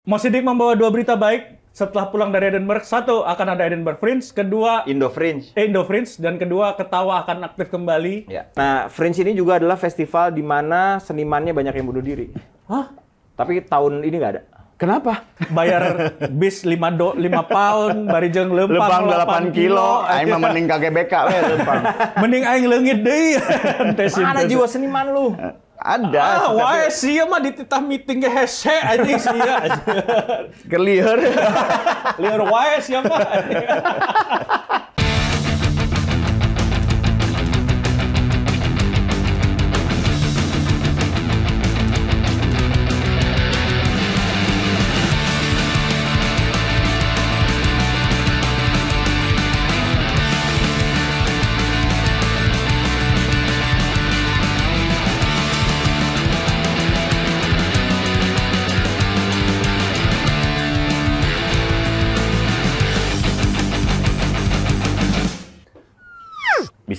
Mas Sidik membawa dua berita baik setelah pulang dari Edinburgh. Satu, akan ada Edinburgh Fringe. Kedua, Indo Fringe. Eh, Indo Fringe. Dan kedua, Ketawa akan aktif kembali. Ya. Nah, Fringe ini juga adalah festival di mana senimannya banyak yang bunuh diri. Hah? Tapi tahun ini nggak ada. Kenapa? Bayar bis 5 do 5 pound, barijeng lempang, lempang 8, 8 kilo, aing mah mending kagak beka lempang. mending aing leungit deui. Mana jiwa seniman lu? Eh, ada. Ah, wah sih mah di titah meeting ke hese anjing sih ya. Kelihar. Kelihar wae sih mah.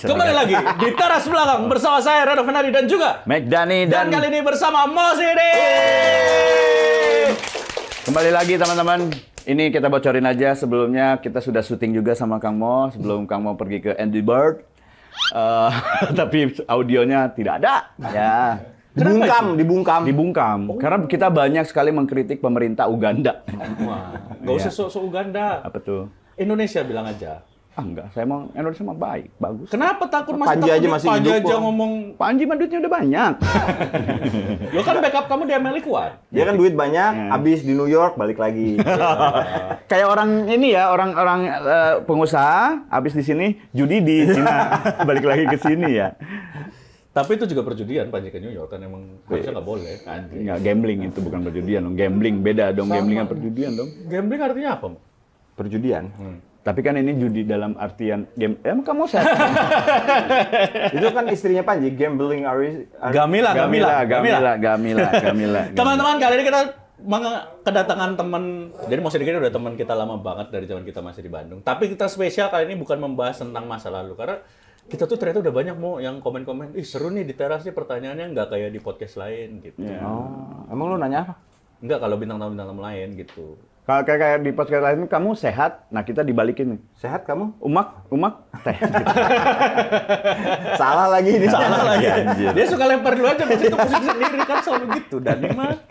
bisa. Kembali lagi di teras belakang bersama saya Rano Fenari dan juga Dani dan, dan kali ini bersama Mosidi. Kembali lagi teman-teman. Ini kita bocorin aja sebelumnya kita sudah syuting juga sama Kang Mo sebelum Kang Mo pergi ke Andy Bird. Uh, eh, tapi audionya tidak ada. Ya. Dibungkam, dibungkam. Dibungkam. Oh. Karena kita banyak sekali mengkritik pemerintah Uganda. Wah, nggak usah iya. sok-sok Uganda. Apa tuh? Indonesia bilang aja. Ah enggak, saya emang Indonesia mah baik, bagus. Kenapa takut masih Panji takut aja masih Panji aja ngomong. Panji mah duitnya udah banyak. Lo kan backup kamu di Amerika kuat. Dia kan duit banyak, iya. habis di New York balik lagi. Kayak orang ini ya, orang-orang uh, eh, pengusaha habis di sini judi di Cina, balik lagi ke sini ya. Tapi itu juga perjudian Panji ke New York kan emang harusnya nggak boleh kan. Nggak gambling itu bukan perjudian dong. Gambling beda dong. Gambling kan perjudian dong. Gambling artinya apa? Perjudian. Hmm. Tapi kan ini judi dalam artian game. Emang kamu sehat? itu kan istrinya Panji, gambling Ari. Gamila, Gamila, Gamila, Gamila, Gamila. Teman-teman kali ini kita kedatangan teman. Jadi mau sedikit udah teman kita lama banget dari zaman kita masih di Bandung. Tapi kita spesial kali ini bukan membahas tentang masa lalu karena kita tuh ternyata udah banyak mau yang komen-komen, ih seru nih di teras nih pertanyaannya nggak kayak di podcast lain gitu. Yeah. Oh. Emang lu nanya apa? Enggak kalau bintang tamu bintang tamu lain gitu. Kalau kayak, kayak di podcast lain kamu sehat, nah kita dibalikin nih. Sehat kamu? Umak, umak, teh. Salah lagi ini. Salah lagi. Anjir. Dia suka lempar dulu aja, habis itu pusing sendiri kan selalu gitu. Dan mah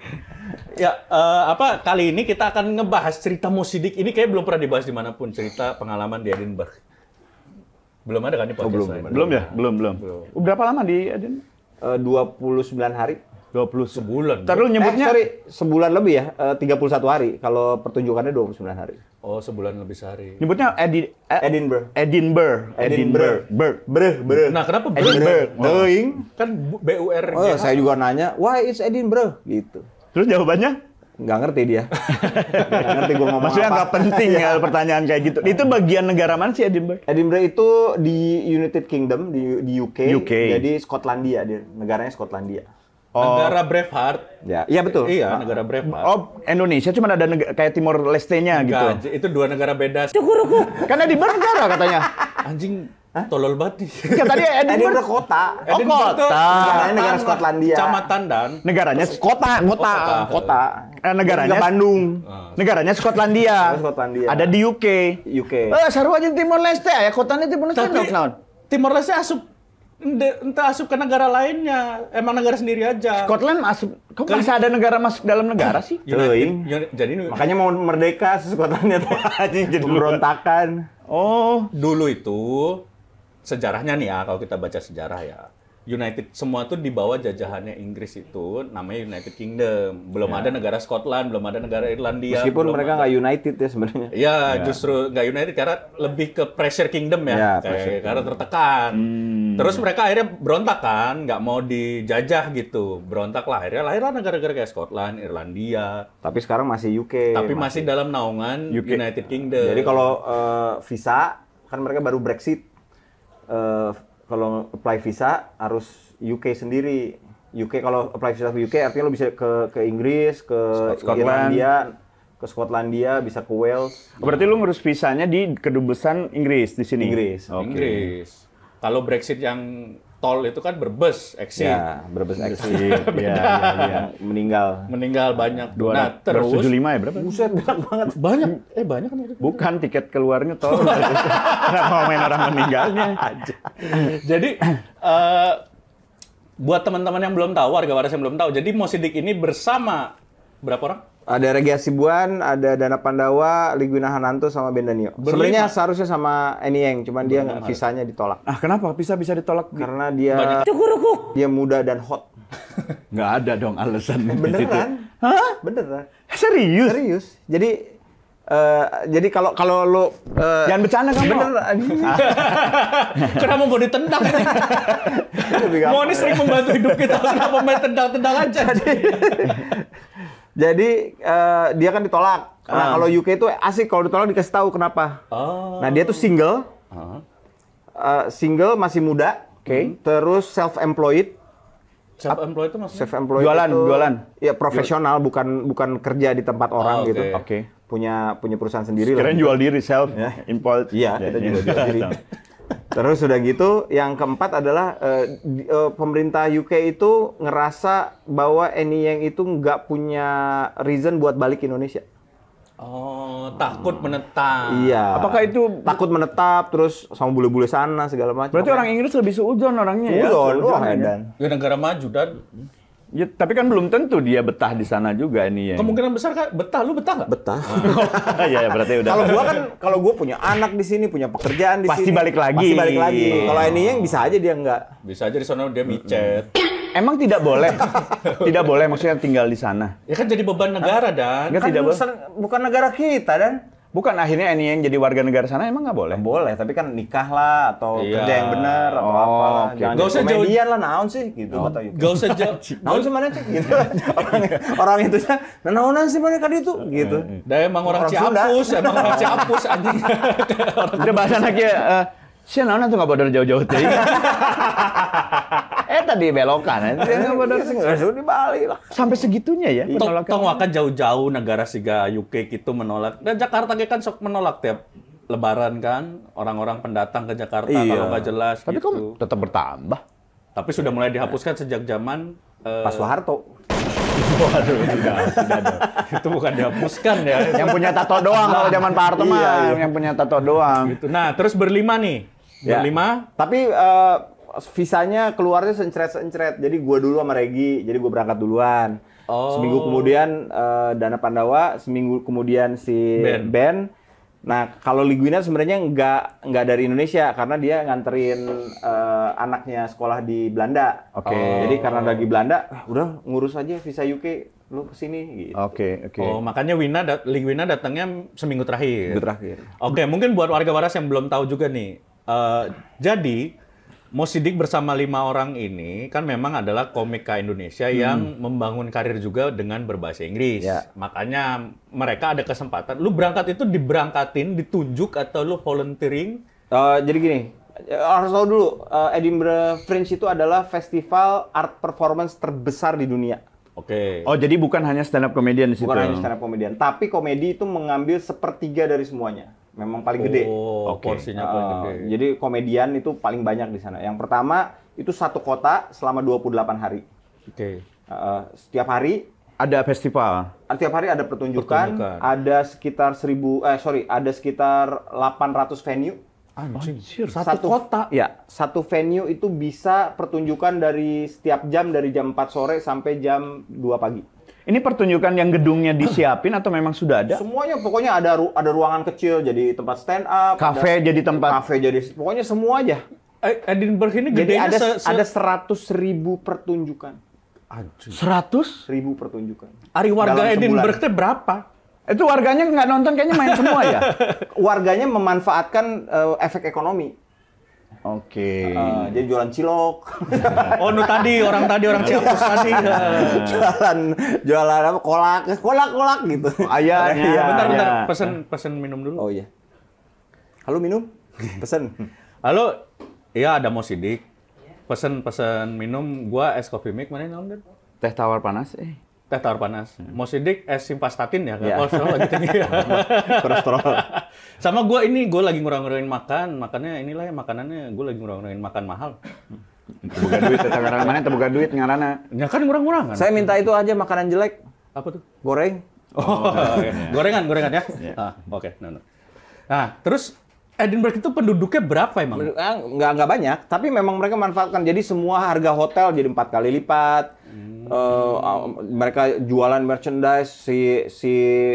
ya uh, apa kali ini kita akan ngebahas cerita Musidik. ini kayak belum pernah dibahas dimanapun cerita pengalaman di Edinburgh. Belum ada kan di podcast oh, belum, lain. Belum ya, belum belum. belum. Berapa lama di Edinburgh? Eh, uh, 29 hari. 20 sebulan. Terus eh, nyebutnya eh, sorry, sebulan lebih ya, eh, uh, 31 hari kalau pertunjukannya 29 hari. Oh, sebulan lebih sehari. Nyebutnya Edi, eh, Edinburgh. Edinburgh. Edinburgh. Ber. Ber. Ber. Nah, kenapa Ber? Edinburgh. Oh. Kan B U R. Oh, saya juga nanya, "Why is Edinburgh?" gitu. Terus jawabannya? nggak ngerti dia. nggak ngerti gue ngomong Maksudnya apa. nggak penting ya pertanyaan kayak gitu. Itu bagian negara mana sih Edinburgh? Edinburgh itu di United Kingdom, di, di UK. UK. Jadi Skotlandia, dia. negaranya Skotlandia. Oh. Negara Braveheart. Ya, iya betul. Iya, negara Braveheart. Oh, Indonesia cuma ada kayak Timor Leste-nya gitu. itu dua negara beda. Cukuruku. Karena di negara katanya. Anjing Hah? Tolol banget nih. Iya, tadi Edinburgh kota. Oh, Edinburgh kota. Negaranya negara Skotlandia. Camatan dan negaranya oh, kota, kota, kota. Eh, negaranya Bandung. Ah. Negaranya Skotlandia. Skotlandia. Ada di UK. UK. Eh, seru aja Timor Leste ya, kotanya Timor Leste Tapi, Timor Leste asup entah asup ke negara lainnya. Emang negara sendiri aja. Scotland masuk. Kok Kali... masih ada negara masuk dalam negara sih? Iya, jadi makanya mau merdeka Scotlandnya aja jadi berontakan. Oh, dulu itu sejarahnya nih ya kalau kita baca sejarah ya. United semua tuh di bawah jajahannya Inggris itu namanya United Kingdom. Belum ya. ada negara Scotland, belum ada negara Irlandia. Meskipun mereka nggak United ya sebenarnya. Iya, ya. justru nggak United karena lebih ke pressure kingdom ya, ya kayak pressure karena tertekan. Hmm. Terus mereka akhirnya berontak kan, nggak mau dijajah gitu, berontak lah. Akhirnya lahirlah negara-negara kayak Scotland, Irlandia. Tapi sekarang masih UK. Tapi masih, masih dalam naungan UK. United Kingdom. Jadi kalau uh, visa kan mereka baru Brexit. Uh, kalau apply visa harus UK sendiri. UK kalau apply visa ke UK artinya lo bisa ke ke Inggris, ke Scotland. Irlandia, ke Skotlandia, bisa ke Wales. Oh, berarti lo ngurus visanya di kedubesan Inggris di sini. Inggris. Okay. Inggris. Kalau Brexit yang tol itu kan berbes eksit. Ya, berbes iya. eksis. Iya, iya, ya. Meninggal. Meninggal banyak. Dua, nah, ya, terus 75 ya berapa? Buset, banyak banget. Banyak. Eh, banyak kan Bukan tiket keluarnya tol. Kenapa main orang meninggalnya aja. Jadi uh, buat teman-teman yang belum tahu, warga waras yang belum tahu. Jadi Mosidik ini bersama berapa orang? Ada Regi Asibuan, ada Dana Pandawa, Liguina Hananto sama Bendanio. Sebenarnya seharusnya sama Enieng, cuman dia nggak visanya ditolak. Ah, kenapa bisa bisa ditolak? Karena dia Banyak. dia muda dan hot. nggak ada dong alasan Beneran? Hah? Beneran. Serius? Serius. Jadi Uh, jadi kalau kalau lo uh, jangan bercanda kamu. Bener. kenapa mau ditendang? Monis sering membantu hidup kita. Kenapa mau tendang-tendang aja? Jadi, Jadi uh, dia kan ditolak. Nah, um. kalau UK itu asik kalau ditolak dikasih tahu kenapa. Oh. Nah, dia tuh single. Uh. Uh, single masih muda. Hmm. Oke. Okay. Terus self employed. Self employed itu maksudnya? Self employed jualan, itu, jualan. Iya profesional jual. bukan bukan kerja di tempat orang oh, ah, okay. gitu. Oke. Okay. Punya punya perusahaan sendiri Keren jual diri self employed. Ya. Iya, yeah, kita iya. juga jual diri. Terus sudah gitu, yang keempat adalah uh, di, uh, pemerintah UK itu ngerasa bahwa Eni Yang itu nggak punya reason buat balik Indonesia. Oh, takut menetap. Iya. Apakah itu takut menetap terus sama bule-bule sana segala macam. Berarti orang Inggris lebih suudon orangnya suudon. ya. Suudon, wah oh, ya? edan. Ya negara maju dan Ya, tapi kan belum tentu dia betah di sana juga ini ya. Kemungkinan besar kan betah lu betah nggak? Betah. Oh. ya, berarti udah. Kalau gua kan kalau gua punya anak di sini, punya pekerjaan di Pasti sini. Pasti balik lagi. Pasti balik lagi. Oh. Kalau ini yang bisa aja dia nggak. Bisa aja di sana dia micet. Emang tidak boleh. tidak boleh maksudnya tinggal di sana. Ya kan jadi beban negara dan. Enggak kan tidak boleh. Bukan negara kita dan. Bukan akhirnya ini yang jadi warga negara sana emang nggak boleh? boleh, tapi kan nikah lah atau iya. kerja yang benar atau oh, apa Okay. gak usah jauh. lah naon sih gitu oh. atau gitu. Gak usah jauh. naon sih mana sih gitu. orang orang itu sih naonan sih mana kali itu gitu. Dah emang orang, orang Ciapus, emang orang Ciapus anjing. Udah bahasa lagi ya, eh, Sih nona tuh nggak bodor jauh-jauh tadi. eh tadi belokan, nanti iya, nggak bodor jauh iya, di Bali lah. Sampai segitunya ya penolakan. Tong akan jauh-jauh negara siga UK itu menolak. Dan Jakarta kan sok menolak tiap Lebaran kan orang-orang pendatang ke Jakarta iya. kalau nggak jelas. Tapi gitu. kok tetap bertambah. Tapi sudah mulai dihapuskan sejak zaman eh, Pak Soeharto. Waduh, tidak, tidak ada. Itu bukan dihapuskan ya. Yang punya tato doang kalau nah, zaman Pak Harto mah, iya, iya, yang punya tato doang. Gitu. Nah, terus berlima nih. Ya. Berlima. Tapi uh, visanya keluarnya sencret-sencret. Jadi gue dulu sama Regi, jadi gue berangkat duluan. Oh. Seminggu kemudian uh, Dana Pandawa, seminggu kemudian si Ben. ben Nah, kalau Liguina sebenarnya nggak nggak dari Indonesia karena dia nganterin uh, anaknya sekolah di Belanda. Oke. Okay. Oh. Jadi karena oh. lagi Belanda, ah, udah ngurus aja visa UK lu kesini gitu. Oke, okay, oke. Okay. Oh, makanya Wina dat Liguina datangnya seminggu terakhir. Seminggu terakhir. Oke, okay, mungkin buat warga waras yang belum tahu juga nih. Uh, jadi Mo Sidik bersama lima orang ini kan memang adalah komika Indonesia hmm. yang membangun karir juga dengan berbahasa Inggris. Ya. Makanya mereka ada kesempatan. Lu berangkat itu diberangkatin, ditunjuk atau lu volunteering? Uh, jadi gini, eh, harus tahu dulu uh, Edinburgh Fringe itu adalah festival art performance terbesar di dunia. Oke. Okay. Oh, jadi bukan hanya stand up comedian di situ. Bukan hanya stand up comedian, tapi komedi itu mengambil sepertiga dari semuanya memang paling gede. Oh, Oke. okay. porsinya ah, paling jadi komedian itu paling banyak di sana. Yang pertama itu satu kota selama 28 hari. Oke. Okay. Uh, setiap hari ada festival. Ah, setiap hari ada pertunjukan, pertunjukan. ada sekitar 1000 eh sorry, ada sekitar 800 venue. Anjir, satu, satu kota. Ya, satu venue itu bisa pertunjukan dari setiap jam dari jam 4 sore sampai jam 2 pagi. Ini pertunjukan yang gedungnya disiapin atau memang sudah ada? Semuanya pokoknya ada ru ada ruangan kecil jadi tempat stand up, kafe jadi tempat kafe jadi pokoknya semua aja. Eh, Edinburgh ini gede ada se -se ada seratus ribu pertunjukan. Aduh. Seratus ribu pertunjukan. Ari warga Edinburgh itu berapa? Itu warganya nggak nonton kayaknya main semua ya. warganya memanfaatkan uh, efek ekonomi. Oke. Okay. Uh, eh, jadi jualan cilok. oh, nu tadi orang tadi orang cilok iya. tadi. jualan jualan apa kolak, kolak kolak gitu. ayah, ya, iya, bentar bentar ya. pesen pesen minum dulu. Oh iya. Halo minum? Pesen. Halo. Iya, ada mau sidik. Pesen pesen minum gua es kopi mik mana yang Teh tawar panas eh. Teh tawar panas. Hmm. Mosidik es eh, simvastatin ya, yeah. kolesterol lagi tinggi. kolesterol. Sama gue ini, gue lagi ngurang-ngurangin makan. Makannya inilah ya, makanannya gue lagi ngurang-ngurangin makan mahal. Terbuka duit, tetangga mana terbuka duit ngarana. Ya kan ngurang-ngurang Saya minta itu aja makanan jelek. Apa tuh? Goreng. Oh, okay. Oh, gorengan, gorengan ya. Yeah. Ah, oke. Okay. No, no. Nah, terus Edinburgh itu penduduknya berapa emang? Ah, nggak, nggak banyak, tapi memang mereka manfaatkan. Jadi semua harga hotel jadi empat kali lipat Hmm. Uh, mereka jualan merchandise, si si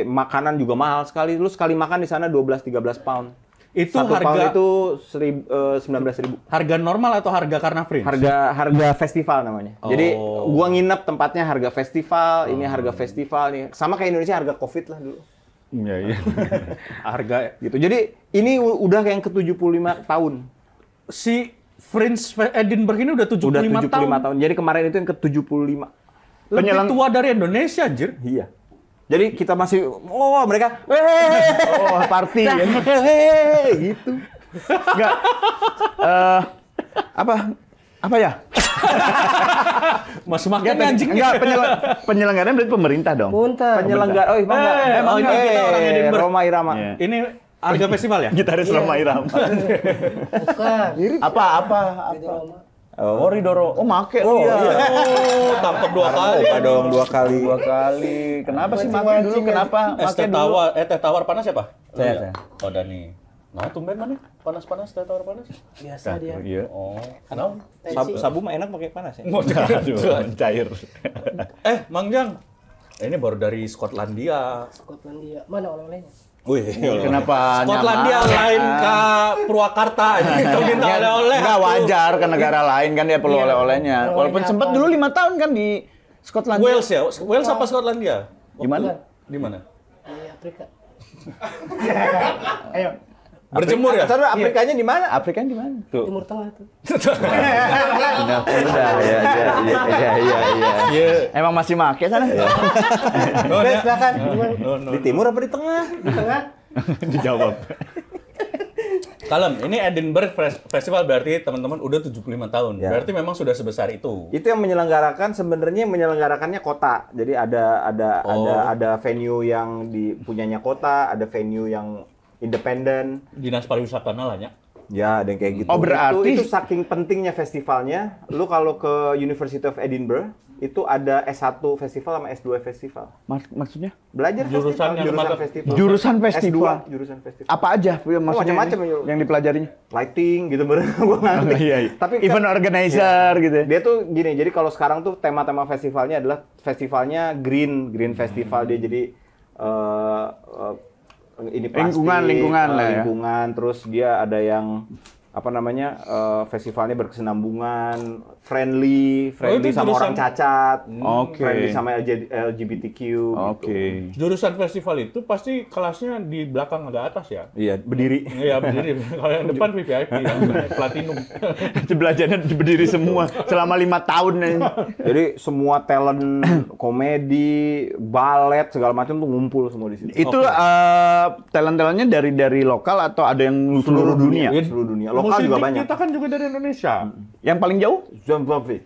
makanan juga mahal sekali. Lu sekali makan di sana 12-13 pound. Itu Satu harga itu serib, uh, 19.000 Harga normal atau harga karena free? Harga harga festival namanya. Oh. Jadi gua nginep tempatnya harga festival, oh. ini hmm. harga festival nih. Sama kayak Indonesia harga Covid lah dulu. Iya, iya. harga gitu. Jadi ini udah yang ke-75 tahun. Si Fringe Edinburgh ini udah 75, udah 75 tahun. tahun. Jadi kemarin itu yang ke-75. Lebih Penyelang... tua dari Indonesia, anjir. Iya. Jadi kita masih oh mereka oh party ya. gitu. Enggak. Uh, eh, apa? Apa ya? Mas makan ya, anjing. Enggak, penyelang, penyelenggaraan berarti pemerintah dong. Punta. Penyelenggara. Oh, emang iya, enggak. Eh, hey, emang oh, iya, eh, kita orang Edinburgh. Roma Irama. Yeah. Ini Arga Festival ya? Gitaris iya. Roma Irama. Bukan. Apa ya? apa apa? Oh, oh Ridoro. Oh, make oh, iya. iya. Oh, tangkap dua kali. Buka dong dua kali. Dua kali. Kenapa sih make dulu? Kenapa? Es teh tawar, eh teh tawar panas ya, Pak? Oh, iya. Saya. Oh, Dani. Nah, tumben mana? Panas-panas, teh tawar panas. Biasa dia. Nah, iya. Oh. Kenapa? Sab sabu mah enak pakai panas ya. Mau cair. Eh, Mang Jang. Ini baru dari Skotlandia. Skotlandia. Mana orang olehnya Wih, ya kenapa Skotlandia lain ke Purwakarta gitu minta oleh-oleh. Enggak wajar ke negara iya. lain kan dia perlu iya. oleh-olehnya. Oh, Walaupun iya, sempat dulu lima tahun kan di Skotlandia. Wales ya? Wales apa Skotlandia? Di mana? Di mana? Di Afrika. Ayo. Berjemur ya? Taruh iya. Afrikanya di mana? Afrikanya di mana? Tuh. Timur Tengah tuh. Nah, pindah ya ya ya ya ya. Iya. Emang masih make sana? Iya. Oh, ya. silakan. Oh, di timur apa di tengah? Di tengah. Dijawab. Kalem, ini Edinburgh Festival berarti teman-teman udah 75 tahun. Ya. Berarti memang sudah sebesar itu. Itu yang menyelenggarakan sebenarnya menyelenggarakannya kota. Jadi ada ada oh. ada ada venue yang dipunyanya punyanya kota, ada venue yang independen. Dinas pariwisata lah ya. Ya, ada yang kayak gitu. Oh, berarti itu, itu saking pentingnya festivalnya. Lu kalau ke University of Edinburgh itu ada S1 festival sama S2 festival. maksudnya? Belajar jurusan festival, jurusan mata... festival. Jurusan festival. S2, jurusan festival. Apa aja maksudnya? Oh, macam-macam ya, yang dipelajarinya. Lighting gitu berarti. gua ngerti. Oh, iya, iya. Tapi event kan- organizer iya. gitu. Ya? Dia tuh gini, jadi kalau sekarang tuh tema-tema festivalnya adalah festivalnya green, green festival hmm. dia jadi uh, uh, lingkungan lingkungan uh, lah ya. lingkungan terus dia ada yang apa namanya uh, festivalnya berkesinambungan, friendly, friendly oh, sama jurusan... orang cacat, hmm. okay. friendly sama LGBTQ. Okay. Gitu. Jurusan festival itu pasti kelasnya di belakang ada atas ya? Iya berdiri. Iya berdiri. Kalau yang depan VVIP, yang platinum. Belajarnya berdiri semua selama lima tahun. Nih. Jadi semua talent komedi, balet segala macam tuh ngumpul semua di sini Itu okay. uh, eh, talent-talentnya dari dari lokal atau ada yang seluruh, seluruh dunia? dunia? Seluruh dunia. Lokal lokal juga banyak. Kita kan juga dari Indonesia. Yang paling jauh? Zimbabwe.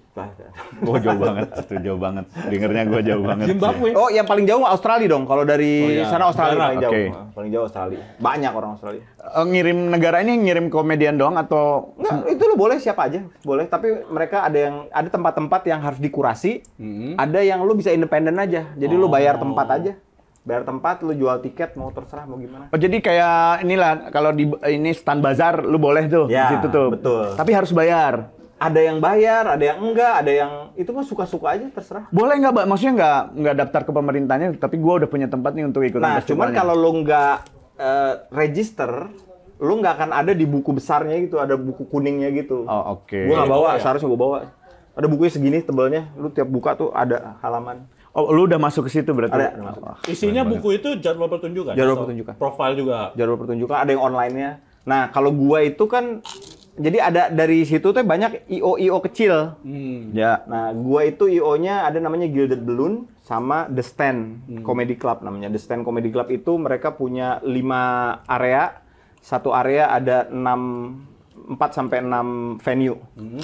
Gue oh, jauh banget, itu jauh banget. Dengernya gue jauh banget. Zimbabwe. Oh, yang paling jauh Australia dong. Kalau dari oh, iya. sana Australia paling jauh. Okay. Paling jauh Australia. Banyak orang Australia. Eh, ngirim negara ini ngirim komedian doang atau Nggak, itu lo boleh siapa aja. Boleh, tapi mereka ada yang ada tempat-tempat yang harus dikurasi. -hmm. Ada yang lo bisa independen aja. Jadi oh. lo bayar tempat oh. aja bayar tempat lu jual tiket mau terserah mau gimana oh jadi kayak inilah kalau di ini stand bazar lu boleh tuh ya, di situ tuh betul tapi harus bayar ada yang bayar ada yang enggak ada yang itu mah suka-suka aja terserah boleh nggak mbak maksudnya nggak nggak daftar ke pemerintahnya tapi gua udah punya tempat nih untuk ikut nah cuman kalau lu nggak uh, register lu nggak akan ada di buku besarnya gitu ada buku kuningnya gitu oh oke okay. gua nggak bawa ya? seharusnya gua bawa ada bukunya segini tebalnya lu tiap buka tuh ada halaman Oh, lu udah masuk ke situ berarti. Ada. oh, Isinya buku banyak. itu jadwal pertunjukan. Jadwal pertunjukan. Profil juga. Jadwal pertunjukan ada yang online-nya. Nah, kalau gua itu kan jadi ada dari situ tuh banyak IO IO kecil. Hmm. Ya. Nah, gua itu IO-nya ada namanya Gilded Balloon sama The Stand hmm. Comedy Club namanya. The Stand Comedy Club itu mereka punya lima area. Satu area ada enam empat sampai enam venue. Hmm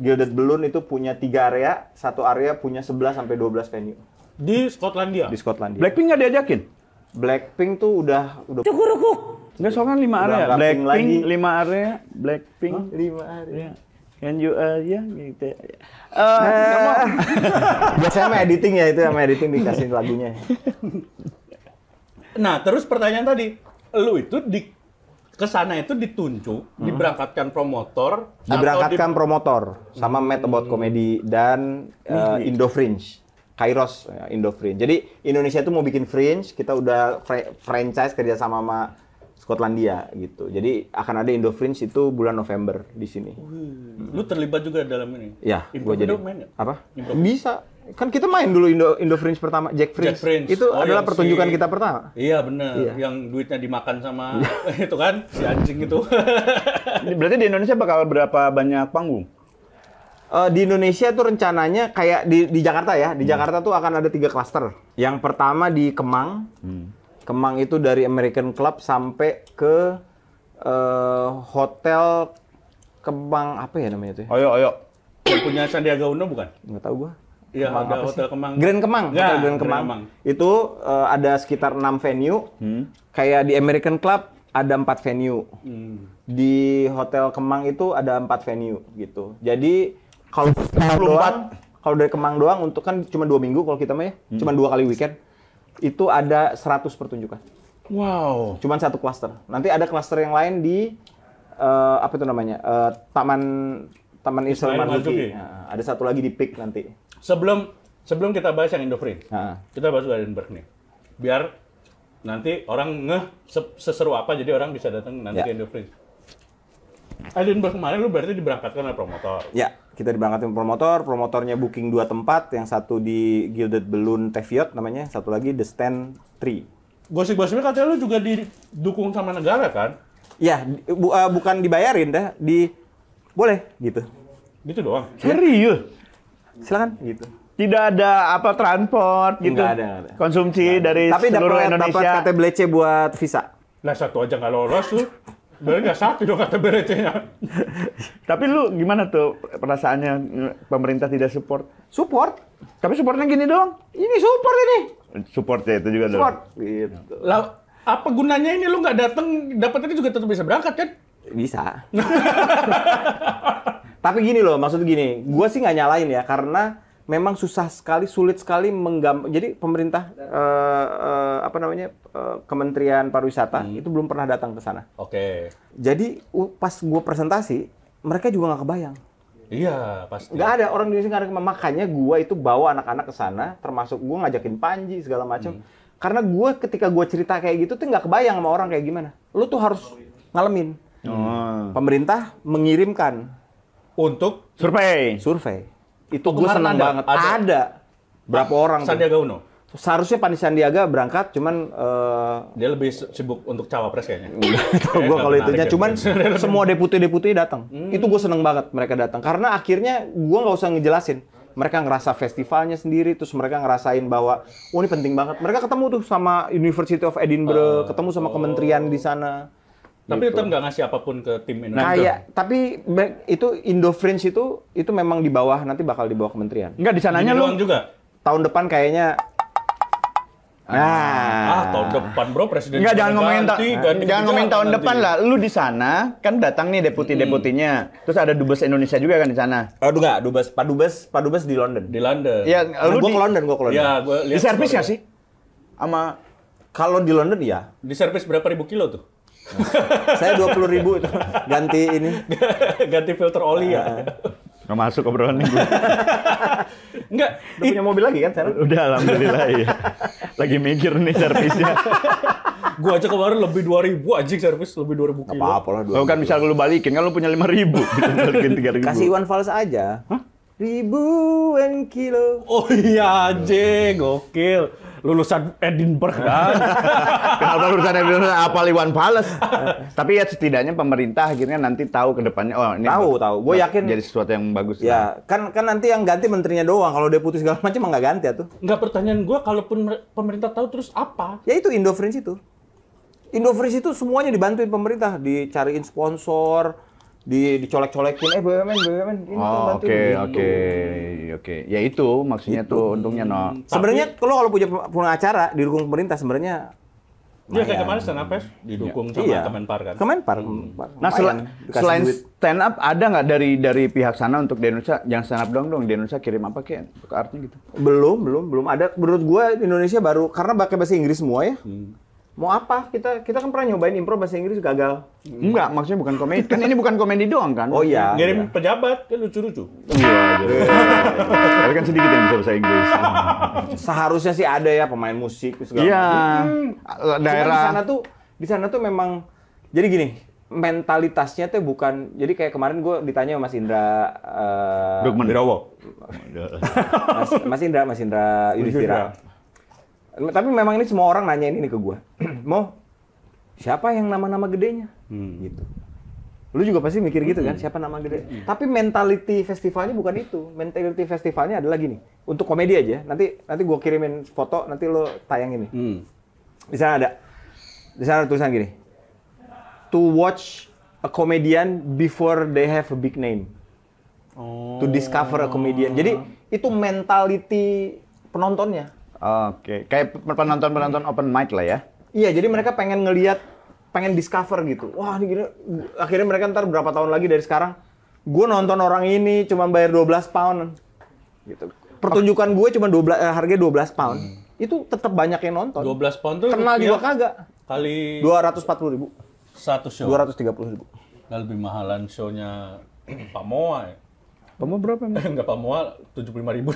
Gilded Balloon itu punya tiga area, satu area punya 11 sampai 12 venue. Di Skotlandia. Di Skotlandia. Blackpink nggak diajakin? Blackpink tuh udah udah Cukuruku. Enggak soalnya lima area. Blackpink lima area, Blackpink lima area. Can you uh, ya gitu. Eh, uh, biasanya sama editing ya itu sama editing dikasih lagunya. Nah, terus pertanyaan tadi, lu itu di ke sana itu ditunjuk, hmm. diberangkatkan promotor, diberangkatkan di... promotor sama hmm. Mad About Comedy dan uh, Indo Fringe. Kairos ya, Indo Fringe. Jadi Indonesia itu mau bikin Fringe, kita udah fr franchise kerja sama sama Skotlandia gitu. Jadi akan ada Indo Fringe itu bulan November di sini. Hmm. Lu terlibat juga dalam ini? Ya, gue jadi. ya? Apa? Improv. Bisa kan kita main dulu Indo Indo Fringe pertama Jack Fringe, Jack Fringe. itu oh, adalah pertunjukan si... kita pertama iya benar iya. yang duitnya dimakan sama iya. itu kan si anjing itu berarti di Indonesia bakal berapa banyak panggung uh, di Indonesia tuh rencananya kayak di di Jakarta ya di hmm. Jakarta tuh akan ada tiga klaster yang pertama di Kemang hmm. Kemang itu dari American Club sampai ke uh, hotel Kemang apa ya namanya itu ya? Oyo Oyo yang punya Sandiaga Uno bukan? Nggak tahu gua. Iya, ada Hotel Kemang. Grand Kemang, ya, Hotel Grand Kemang. Grand Kemang. Itu uh, ada sekitar 6 venue. Hmm. Kayak di American Club ada 4 venue. Hmm. Di Hotel Kemang itu ada 4 venue gitu. Jadi kalau kalau dari Kemang doang untuk kan cuma dua minggu kalau kita mah ya, hmm. cuma dua kali weekend. Itu ada 100 pertunjukan. Wow. Cuman satu klaster. Nanti ada klaster yang lain di uh, apa itu namanya? Uh, Taman Taman Ismail Marzuki. Ya, ada satu lagi di PIK nanti sebelum sebelum kita bahas yang Indofrin, kita bahas Gardenberg nih. Biar nanti orang ngeh seseru apa jadi orang bisa datang nanti ya. ke Indofrin. Edinburgh kemarin lu berarti diberangkatkan oleh promotor. Ya, kita diberangkatkan promotor. Promotornya booking dua tempat, yang satu di Gilded Balloon Teviot namanya, satu lagi The Stand Tree. Gosip-gosipnya katanya lu juga didukung sama negara kan? Ya, bu, uh, bukan dibayarin dah, di boleh gitu. Gitu doang. Serius silakan gitu tidak ada apa transport gitu ada, ada. konsumsi ada. dari tapi seluruh dapat, Indonesia dapat blece buat visa lah satu aja nggak lolos tuh banyak satu dong kata brc Tapi lu gimana tuh perasaannya pemerintah tidak support? Support? Tapi supportnya gini doang. Ini support ini. Supportnya itu juga support. doang. Gitu. Lah, apa gunanya ini lu nggak datang dapatnya juga tetap bisa berangkat kan? Bisa. Tapi gini loh, maksud gini, gue sih nggak nyalain ya karena memang susah sekali, sulit sekali menggam. Jadi pemerintah uh, uh, apa namanya uh, Kementerian Pariwisata hmm. itu belum pernah datang ke sana. Oke. Okay. Jadi pas gue presentasi, mereka juga nggak kebayang. Iya pasti. Gak ada orang di sini karena makanya gue itu bawa anak-anak ke sana, termasuk gue ngajakin Panji segala macam. Hmm. Karena gue ketika gue cerita kayak gitu tuh nggak kebayang sama orang kayak gimana. Lu tuh harus ngalamin. Hmm. Pemerintah mengirimkan untuk survei. Survei. Itu gue seneng ada, banget. Ada. ada. Berapa orang? Sandiaga Uno. Tuh? seharusnya Pani Sandiaga berangkat cuman uh, dia lebih sibuk untuk cawapres kayaknya. Iya, tahu gue iya, kalau itunya cuman ya. semua deputi-deputi datang. Hmm. Itu gue seneng banget mereka datang karena akhirnya gue nggak usah ngejelasin. Mereka ngerasa festivalnya sendiri, terus mereka ngerasain bahwa, oh ini penting banget. Mereka ketemu tuh sama University of Edinburgh, uh, ketemu sama oh. kementerian di sana tapi gitu. tetap nggak ngasih apapun ke tim Indonesia. Nah, kayak tapi itu Indo Fringe itu itu memang di bawah nanti bakal di bawah kementerian. Enggak di sananya lu juga. Tahun depan kayaknya ah. Nah, ah, tahun depan bro presiden. Enggak jangan ngomongin ganti, jangan ngomongin tahun nanti. depan lah. Lu di sana kan datang nih deputi-deputinya. Hmm. Terus ada dubes Indonesia juga kan di sana. Aduh enggak, dubes Pak Dubes, Pak Dubes di London. Di London. Iya, nah, lu gua di, ke London, gua ke London. Iya. Di servis ya sih? Sama kalau di London ya. Di servis berapa ribu kilo tuh? Saya dua puluh ribu itu ganti ini. ganti filter oli ya. Nah. Nggak masuk obrolan ini. Enggak. Udah punya mobil lagi kan sekarang? Udah alhamdulillah ya. Lagi mikir nih servisnya. gua aja kemarin lebih dua ribu anjing servis lebih ribu kilo. Apa-apa lah Lo kan bisa lu balikin kan lu punya ribu. balikin ribu. Kasih one false aja. Hah? Ribuan kilo. Oh iya anjing, gokil lulusan Edinburgh kan. Kenapa lulusan Edinburgh? Apa Liwan Palace? Tapi ya setidaknya pemerintah akhirnya nanti tahu ke depannya. Oh, ini tahu, tahu. Gue yakin jadi sesuatu yang bagus. Ya, kan kan nanti yang ganti menterinya doang. Kalau dia putus segala macam nggak ganti ya tuh. Nggak pertanyaan gue kalaupun pemerintah tahu terus apa? Ya itu Indofrins itu. Indofrins itu semuanya dibantuin pemerintah, dicariin sponsor, di dicolek-colekin eh BUMN BUMN ini oh, oke oke oke ya itu maksudnya itu. tuh untungnya no sebenarnya kalau kalau punya punya pengacara didukung pemerintah sebenarnya Iya kayak kemarin stand up didukung ya. sama iya. Kemenpar kan. Kemenpar. Hmm. Nah sel selain duit. stand up ada nggak dari dari pihak sana untuk di Indonesia yang stand up dong dong di Indonesia kirim apa kayak ke artnya gitu? Belum belum belum ada. Menurut gua Indonesia baru karena pakai bahasa Inggris semua ya. Hmm mau apa kita kita kan pernah nyobain improv bahasa Inggris gagal enggak maksudnya bukan komedi kan ini bukan komedi doang kan oh iya ngirim iya. pejabat kan lucu lucu iya, iya tapi kan sedikit yang bisa bahasa Inggris seharusnya sih ada ya pemain musik segala iya hmm. daerah di sana tuh di sana tuh memang jadi gini mentalitasnya tuh bukan jadi kayak kemarin gue ditanya sama Mas Indra uh, Mas, Mas Indra Mas Indra Yudhistira tapi memang ini semua orang nanyain ini ke gue mau siapa yang nama-nama gedenya hmm. gitu lu juga pasti mikir gitu kan hmm. siapa nama gede hmm. tapi mentality festivalnya bukan itu mentality festivalnya adalah gini untuk komedi aja nanti nanti gue kirimin foto nanti lo tayang ini. hmm. di sana ada di sana ada tulisan gini to watch a comedian before they have a big name oh. to discover a comedian jadi oh. itu mentality penontonnya Oke, okay. kayak penonton-penonton open mic lah ya. Iya, jadi mereka pengen ngeliat, pengen discover gitu. Wah, ini gini. Akhirnya mereka ntar berapa tahun lagi dari sekarang, gue nonton orang ini cuma bayar 12 pound. Gitu. Pertunjukan gue cuma 12, eh, harganya 12 pound. Hmm. Itu tetap banyak yang nonton. 12 pound tuh Kenal juga kagak. Kali... 240 ribu. Satu show? 230 ribu. Nah, lebih mahalan shownya Pak Moa ya? Pamua berapa emang? Enggak Pamua 75 ribu.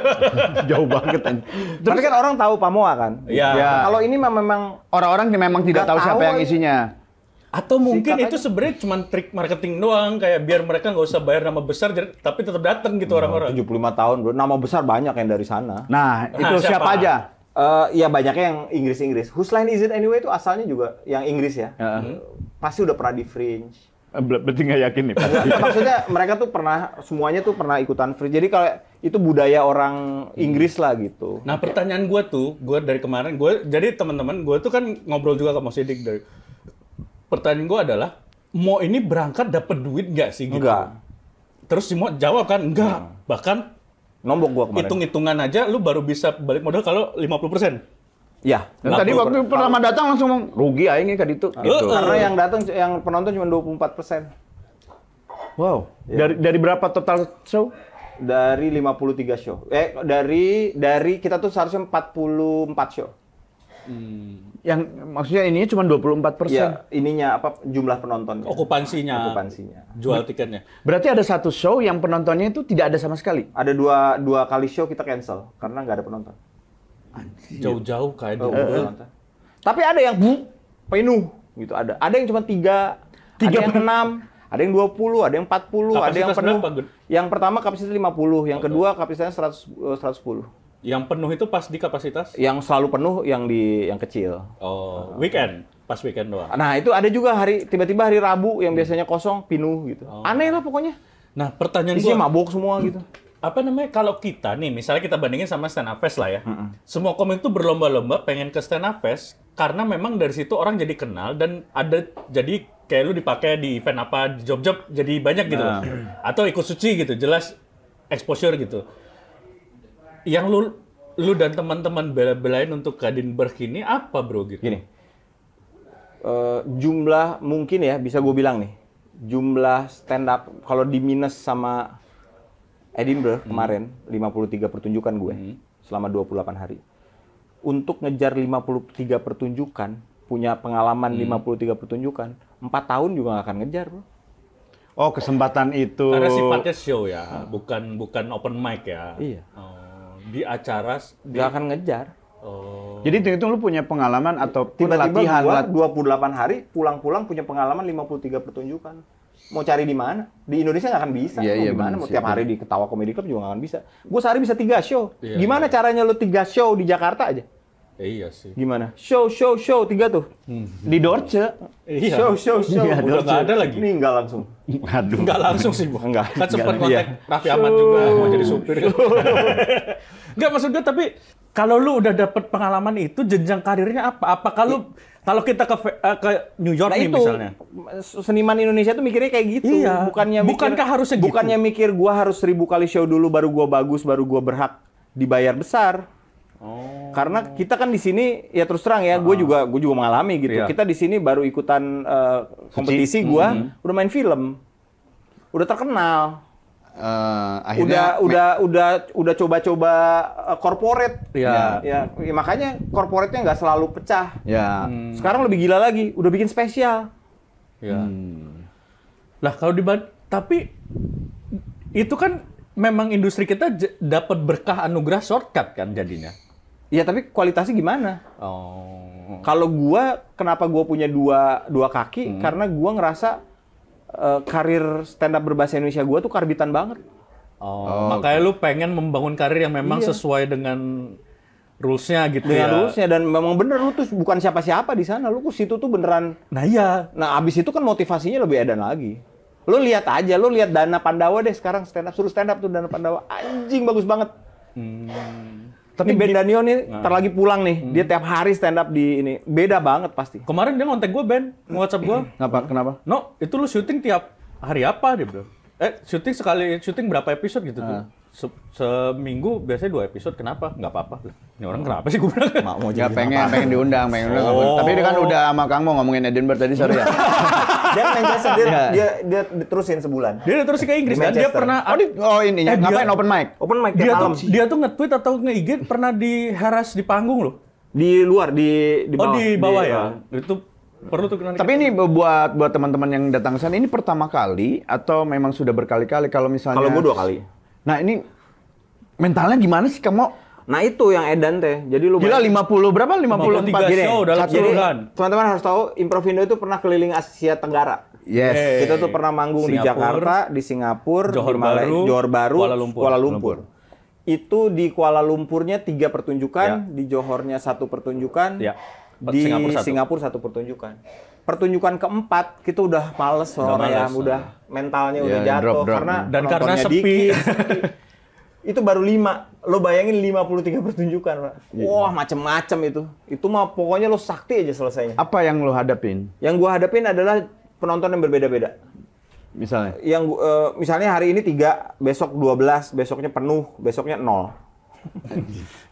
Jauh banget kan. Tapi kan orang tahu Pamua kan? Iya. Ya. Kalau ini memang orang-orang yang memang tidak tahu siapa yang isinya. Atau mungkin Sikap itu sebenarnya cuma trik marketing doang kayak biar mereka nggak usah bayar nama besar tapi tetap datang gitu hmm, orang-orang. Nah, 75 tahun, bro. Nama besar banyak yang dari sana. Nah, ah, itu siapa? siapa aja? Uh, ya banyaknya yang Inggris-Inggris. Whose line is it anyway itu asalnya juga yang Inggris ya. Uh -huh. Pasti udah pernah di Fringe Berarti nggak yakin nih. Maksudnya mereka tuh pernah semuanya tuh pernah ikutan free. Jadi kalau itu budaya orang Inggris lah gitu. Nah pertanyaan gue tuh, gue dari kemarin gue jadi teman-teman gue tuh kan ngobrol juga sama Sidik dari. Pertanyaan gue adalah mau ini berangkat dapat duit nggak sih gitu? Enggak. Terus mau jawab kan enggak. Hmm. Bahkan nombok gua kemarin. Hitung-hitungan aja lu baru bisa balik modal kalau 50%. Ya. Dan tadi waktu per, pertama datang langsung ngomong rugi aing ya itu. Nah. Gitu. Karena yang datang yang penonton cuma 24 persen. Wow. Ya. Dari dari berapa total show? Dari 53 show. Eh dari dari kita tuh seharusnya 44 show. Hmm. Yang maksudnya ininya cuma 24 persen. Ya, ininya apa jumlah penontonnya? Okupansinya. Okupansinya. Jual tiketnya. Berarti ada satu show yang penontonnya itu tidak ada sama sekali. Ada dua dua kali show kita cancel karena nggak ada penonton. Jauh-jauh kayak oh, di Tapi ada yang bu, penuh gitu ada. Ada yang cuma tiga, tiga ada yang enam, ada yang dua puluh, ada yang empat puluh, ada yang penuh. Berapa? Yang pertama kapasitas lima puluh, yang oh, kedua iya. kapasitasnya eh, seratus sepuluh. Yang penuh itu pas di kapasitas? Yang selalu penuh, yang di yang kecil. Oh, weekend, pas weekend doang. Nah itu ada juga hari tiba-tiba hari Rabu yang hmm. biasanya kosong, pinuh gitu. Oh. Aneh lah pokoknya. Nah pertanyaan gue. mabuk semua gitu apa namanya kalau kita nih misalnya kita bandingin sama stand up fest lah ya. Mm -hmm. Semua komik itu berlomba-lomba pengen ke stand up fest karena memang dari situ orang jadi kenal dan ada jadi kayak lu dipakai di event apa job-job jadi banyak gitu. Nah. Atau ikut suci gitu, jelas exposure gitu. Yang lu lu dan teman-teman bela-belain untuk kadin ini apa bro gitu? Gini. Uh, jumlah mungkin ya bisa gue bilang nih. Jumlah stand up kalau di minus sama Edinburgh hmm. kemarin 53 pertunjukan gue hmm. selama 28 hari. Untuk ngejar 53 pertunjukan, punya pengalaman hmm. 53 pertunjukan, 4 tahun juga gak akan ngejar, Bro. Oh, kesempatan itu. Karena sifatnya show ya, hmm. bukan bukan open mic ya. Iya. Oh, di acara di... gak akan ngejar. Oh. Jadi itu, itu lu punya pengalaman atau tim Tiba-tiba latihan? 28 hari pulang-pulang punya pengalaman 53 pertunjukan mau cari di mana? Di Indonesia nggak akan bisa. Yeah, mau yeah, gimana? Mau tiap hari di Ketawa komedi Club juga nggak akan bisa. Gue sehari bisa tiga show. Yeah, gimana yeah. caranya lo tiga show di Jakarta aja? Eh, iya sih. Gimana? Show, show, show tiga tuh mhm. di Dorce. Iya. Show, show, show. Iya, Udah nggak ada lagi. Nih nggak langsung. Aduh. Nggak langsung sih, bukan. Nggak. Kan sempat kontak iya. Raffi show. Ahmad juga mau jadi supir. nggak maksud gue tapi kalau lu udah dapet pengalaman itu jenjang karirnya apa? Apa kalau kalau kita ke eh, ke New York nah, nih itu, misalnya. Seniman Indonesia tuh mikirnya kayak gitu. Iya. Bukannya mikir, bukankah harus segitu? Bukannya mikir gua harus seribu kali show dulu baru gua bagus, baru gua berhak dibayar besar. Oh. Karena kita kan di sini ya terus terang ya, uh gue juga gue juga mengalami gitu. Iya. Kita di sini baru ikutan uh, kompetisi gue, mm -hmm. udah main film, udah terkenal uh, akhirnya udah udah udah udah coba-coba uh, corporate ya. ya ya, ya makanya corporate-nya nggak selalu pecah ya hmm. sekarang lebih gila lagi udah bikin spesial ya hmm. lah kalau di tapi itu kan memang industri kita dapat berkah anugerah shortcut kan jadinya ya tapi kualitasnya gimana? Oh. Kalau gua kenapa gua punya dua dua kaki? Hmm. Karena gua ngerasa uh, karir stand up berbahasa Indonesia gue tuh karbitan banget. Oh, oh makanya okay. lu pengen membangun karir yang memang iya. sesuai dengan rulesnya gitu dengan ya. rulesnya dan memang bener lu tuh bukan siapa-siapa di sana. Lu ke situ tuh beneran. Nah iya. Nah abis itu kan motivasinya lebih edan lagi. Lu lihat aja, lu lihat Dana Pandawa deh sekarang stand up, suruh stand up tuh Dana Pandawa. Anjing bagus banget. Hmm. Tapi Ben Danio nih, nah. lagi pulang nih. Hmm. Dia tiap hari stand up di ini. Beda banget pasti. Kemarin dia ngontek gue Ben, WhatsApp gue. Kenapa? Kenapa? No, itu lu syuting tiap hari apa dia bilang. Eh, syuting sekali, syuting berapa episode gitu tuh. Ah se seminggu biasanya dua episode kenapa nggak apa-apa ini orang kenapa sih gue bilang mau, mau jadi pengen apa? pengen diundang pengen diundang oh. tapi dia kan udah sama Kang mau ngomongin Edinburgh tadi sorry ya Manchester dia, yeah. dia dia terusin sebulan dia terusin ke Inggris kan dia pernah oh, di, oh ini eh, ngapain dia, open mic open mic dia tuh dia tuh nge-tweet atau nge-IG pernah diharas di panggung loh di luar di di bawah, oh, di bawah di, ya uh, itu perlu tuh tapi ini buat buat teman-teman yang datang sana ini pertama kali atau memang sudah berkali-kali kalau misalnya kalau gua dua kali Nah ini mentalnya gimana sih kamu? Nah itu yang edan teh. Jadi lu Gila lima 50 berapa? 54 gini. Show dalam Jadi, teman-teman harus tahu Improvindo itu pernah keliling Asia Tenggara. Yes. Hey. Kita tuh pernah manggung Singapura, di Jakarta, di Singapura, Johor di Malay, Baru, Johor Baru, Kuala Lumpur. Kuala Lumpur. Itu di Kuala Lumpurnya tiga pertunjukan, ya. di Johornya satu pertunjukan, ya di Singapura satu. Singapura satu pertunjukan. Pertunjukan keempat kita udah males soalnya ya, udah ah. mentalnya yeah, udah jatuh drop, drop. karena dan karena sepi. Dikit, sepi. itu baru lima. Lo bayangin 53 pertunjukan, Pak. Yeah. Wah, macem-macem itu. Itu mah pokoknya lo sakti aja selesainya. Apa yang lo hadapin? Yang gua hadapin adalah penonton yang berbeda-beda. Misalnya? Yang uh, misalnya hari ini tiga, besok dua belas, besoknya penuh, besoknya nol.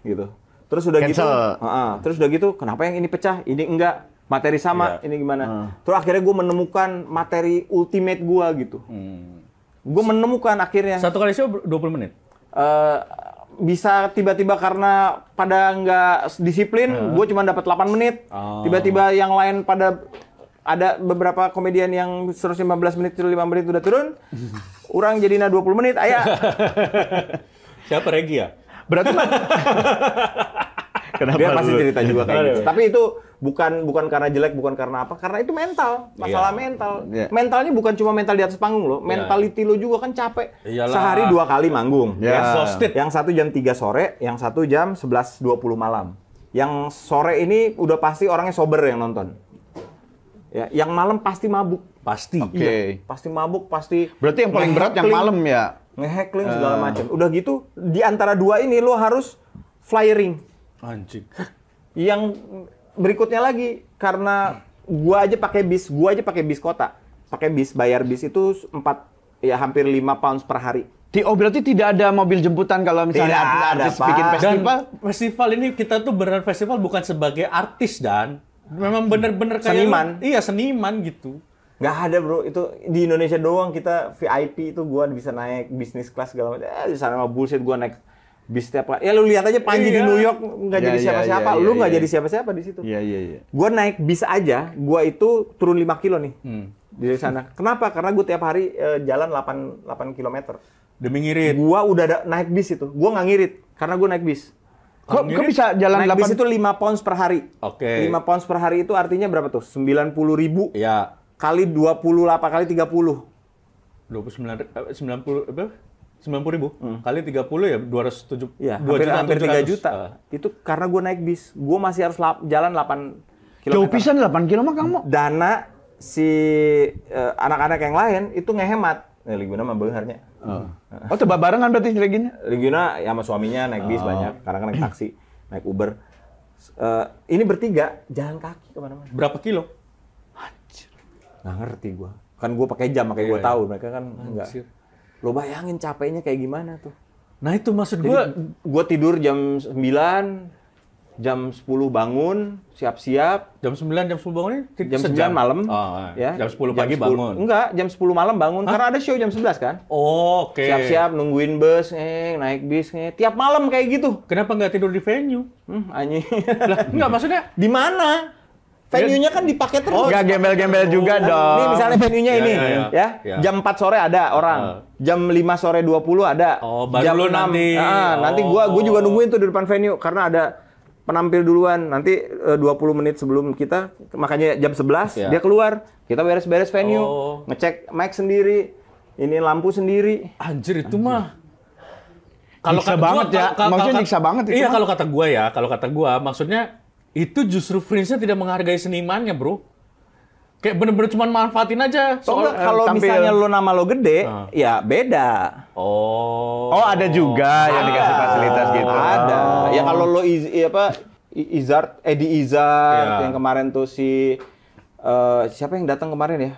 gitu. Terus udah gitu, uh, uh, terus udah gitu, kenapa yang ini pecah, ini enggak, materi sama, yeah. ini gimana? Uh. Terus akhirnya gue menemukan materi ultimate gue gitu. Hmm. Gue menemukan akhirnya. Satu kali show 20 menit? Uh, bisa tiba-tiba karena pada enggak disiplin, uh. gue cuma dapat 8 menit. tiba oh. Tiba-tiba yang lain pada ada beberapa komedian yang seharusnya 15 menit, 5 menit udah turun. Orang jadi 20 menit, ayah. Siapa Regi ya? Berarti Kenapa dia pasti cerita juga kayak gitu. Tapi itu bukan bukan karena jelek, bukan karena apa, karena itu mental, masalah yeah. mental. Yeah. Mentalnya bukan cuma mental di atas panggung lo, iya. mentality yeah. lo juga kan capek. Iyalah. Sehari dua kali manggung. Yeah. Iya. Iya. Yeah. Yang satu jam 3 sore, yang satu jam 11.20 malam. Yang sore ini udah pasti orangnya sober yang nonton Ya, yang malam pasti mabuk. Pasti. Iya, Oke. Okay. Ya, pasti mabuk, pasti. Berarti yang paling berat yang malam ya. Ngehackling uh. segala macam. Udah gitu di antara dua ini lo harus flyering. Anjing. Yang berikutnya lagi karena gua aja pakai bis, gua aja pakai bis kota. Pakai bis bayar bis itu empat ya hampir lima pounds per hari. Oh berarti tidak ada mobil jemputan kalau misalnya tidak artis, ada, artis bikin festival. Dan festival ini kita tuh benar festival bukan sebagai artis dan memang bener-bener kayak seniman. Lu, iya seniman gitu. Gak ada bro, itu di Indonesia doang kita VIP itu gua bisa naik bisnis kelas segala macam. Eh, di sana mah bullshit gua naik bis setiap Ya lu lihat aja Panji iya. di New York nggak iya, jadi iya, siapa-siapa, iya, iya, lu nggak iya. jadi siapa-siapa di situ. Iya iya iya. Gua naik bis aja, gua itu turun 5 kilo nih. Hmm. Di sana. Kenapa? Karena gua tiap hari eh, jalan 8 8 kilometer. Demi ngirit. Gua udah naik bis itu. Gua nggak ngirit karena gua naik bis. Kok, kok bisa jalan naik 8? bis itu 5 pounds per hari. Oke. Okay. 5 pounds per hari itu artinya berapa tuh? 90 ribu. Iya. Kali 20, eh, apa kali 30. 29, 90, apa? 90 ribu hmm. kali 30 ya 270 ya, 2 hampir, juta, hampir 3 juta. Uh. Itu karena gue naik bis. Gue masih harus lap, jalan 8 km. Jauh pisan 8 km kamu. Dana si eh, anak-anak uh, yang lain itu ngehemat Eh, Liguna mah beunghar nya. Oh, oh tebak barengan berarti Liguna? Ya? Liguna ya sama suaminya naik bis oh. banyak, karena kan naik taksi, naik Uber. Uh, ini bertiga jalan kaki kemana-mana. Berapa kilo? Anjir. Nggak ngerti gua. Kan gua pakai jam, makanya gua yeah. Iya. tahu mereka kan Anjir. enggak. Lo bayangin capeknya kayak gimana tuh. Nah itu maksud gua. gua tidur jam 9, jam 10 bangun, siap-siap. Jam 9 jam 10 bangun jam sejam. 9 malam. Oh, oh, ya. Jam 10 pagi jam 10, bangun. Enggak, jam 10 malam bangun Hah? karena ada show jam 11 kan? Oh, oke. Okay. Siap-siap nungguin bus, eh, naik bis, eh. tiap malam kayak gitu. Kenapa nggak tidur di venue? Hmm, anjing. lah, enggak maksudnya di mana? Venue-nya kan dipakai terus. Oh, Gak gembel-gembel oh. juga dong. Ini misalnya venue-nya iya, iya, iya. ya, ini ya, ya. ya. ya. Jam 4 sore ada orang. Uh. Jam 5 sore 20 ada. Oh, baru jam lu 6. nanti. Nah, oh. nanti gua gua oh. juga nungguin tuh di depan venue karena ada penampil duluan. Nanti eh, uh, 20 menit sebelum kita, makanya jam 11 ya. dia keluar. Kita beres-beres venue, oh. ngecek mic sendiri, ini lampu sendiri. Anjir itu Anjir. mah. Kalau kata banget gua, ya, kalo, maksudnya kalo, nyiksa banget itu. Iya kalau kata gua ya, kalau kata gua maksudnya itu justru fringe-nya tidak menghargai senimannya, Bro. Kayak bener-bener cuma manfaatin aja. Soal, eh, kalau misalnya lo nama lo gede, uh. ya beda. Oh. Oh, ada juga ah. yang dikasih fasilitas gitu. Ada. Oh. Ya kalau lo iz, ya apa Izard, Edi Izard yeah. yang kemarin tuh si uh, siapa yang datang kemarin ya?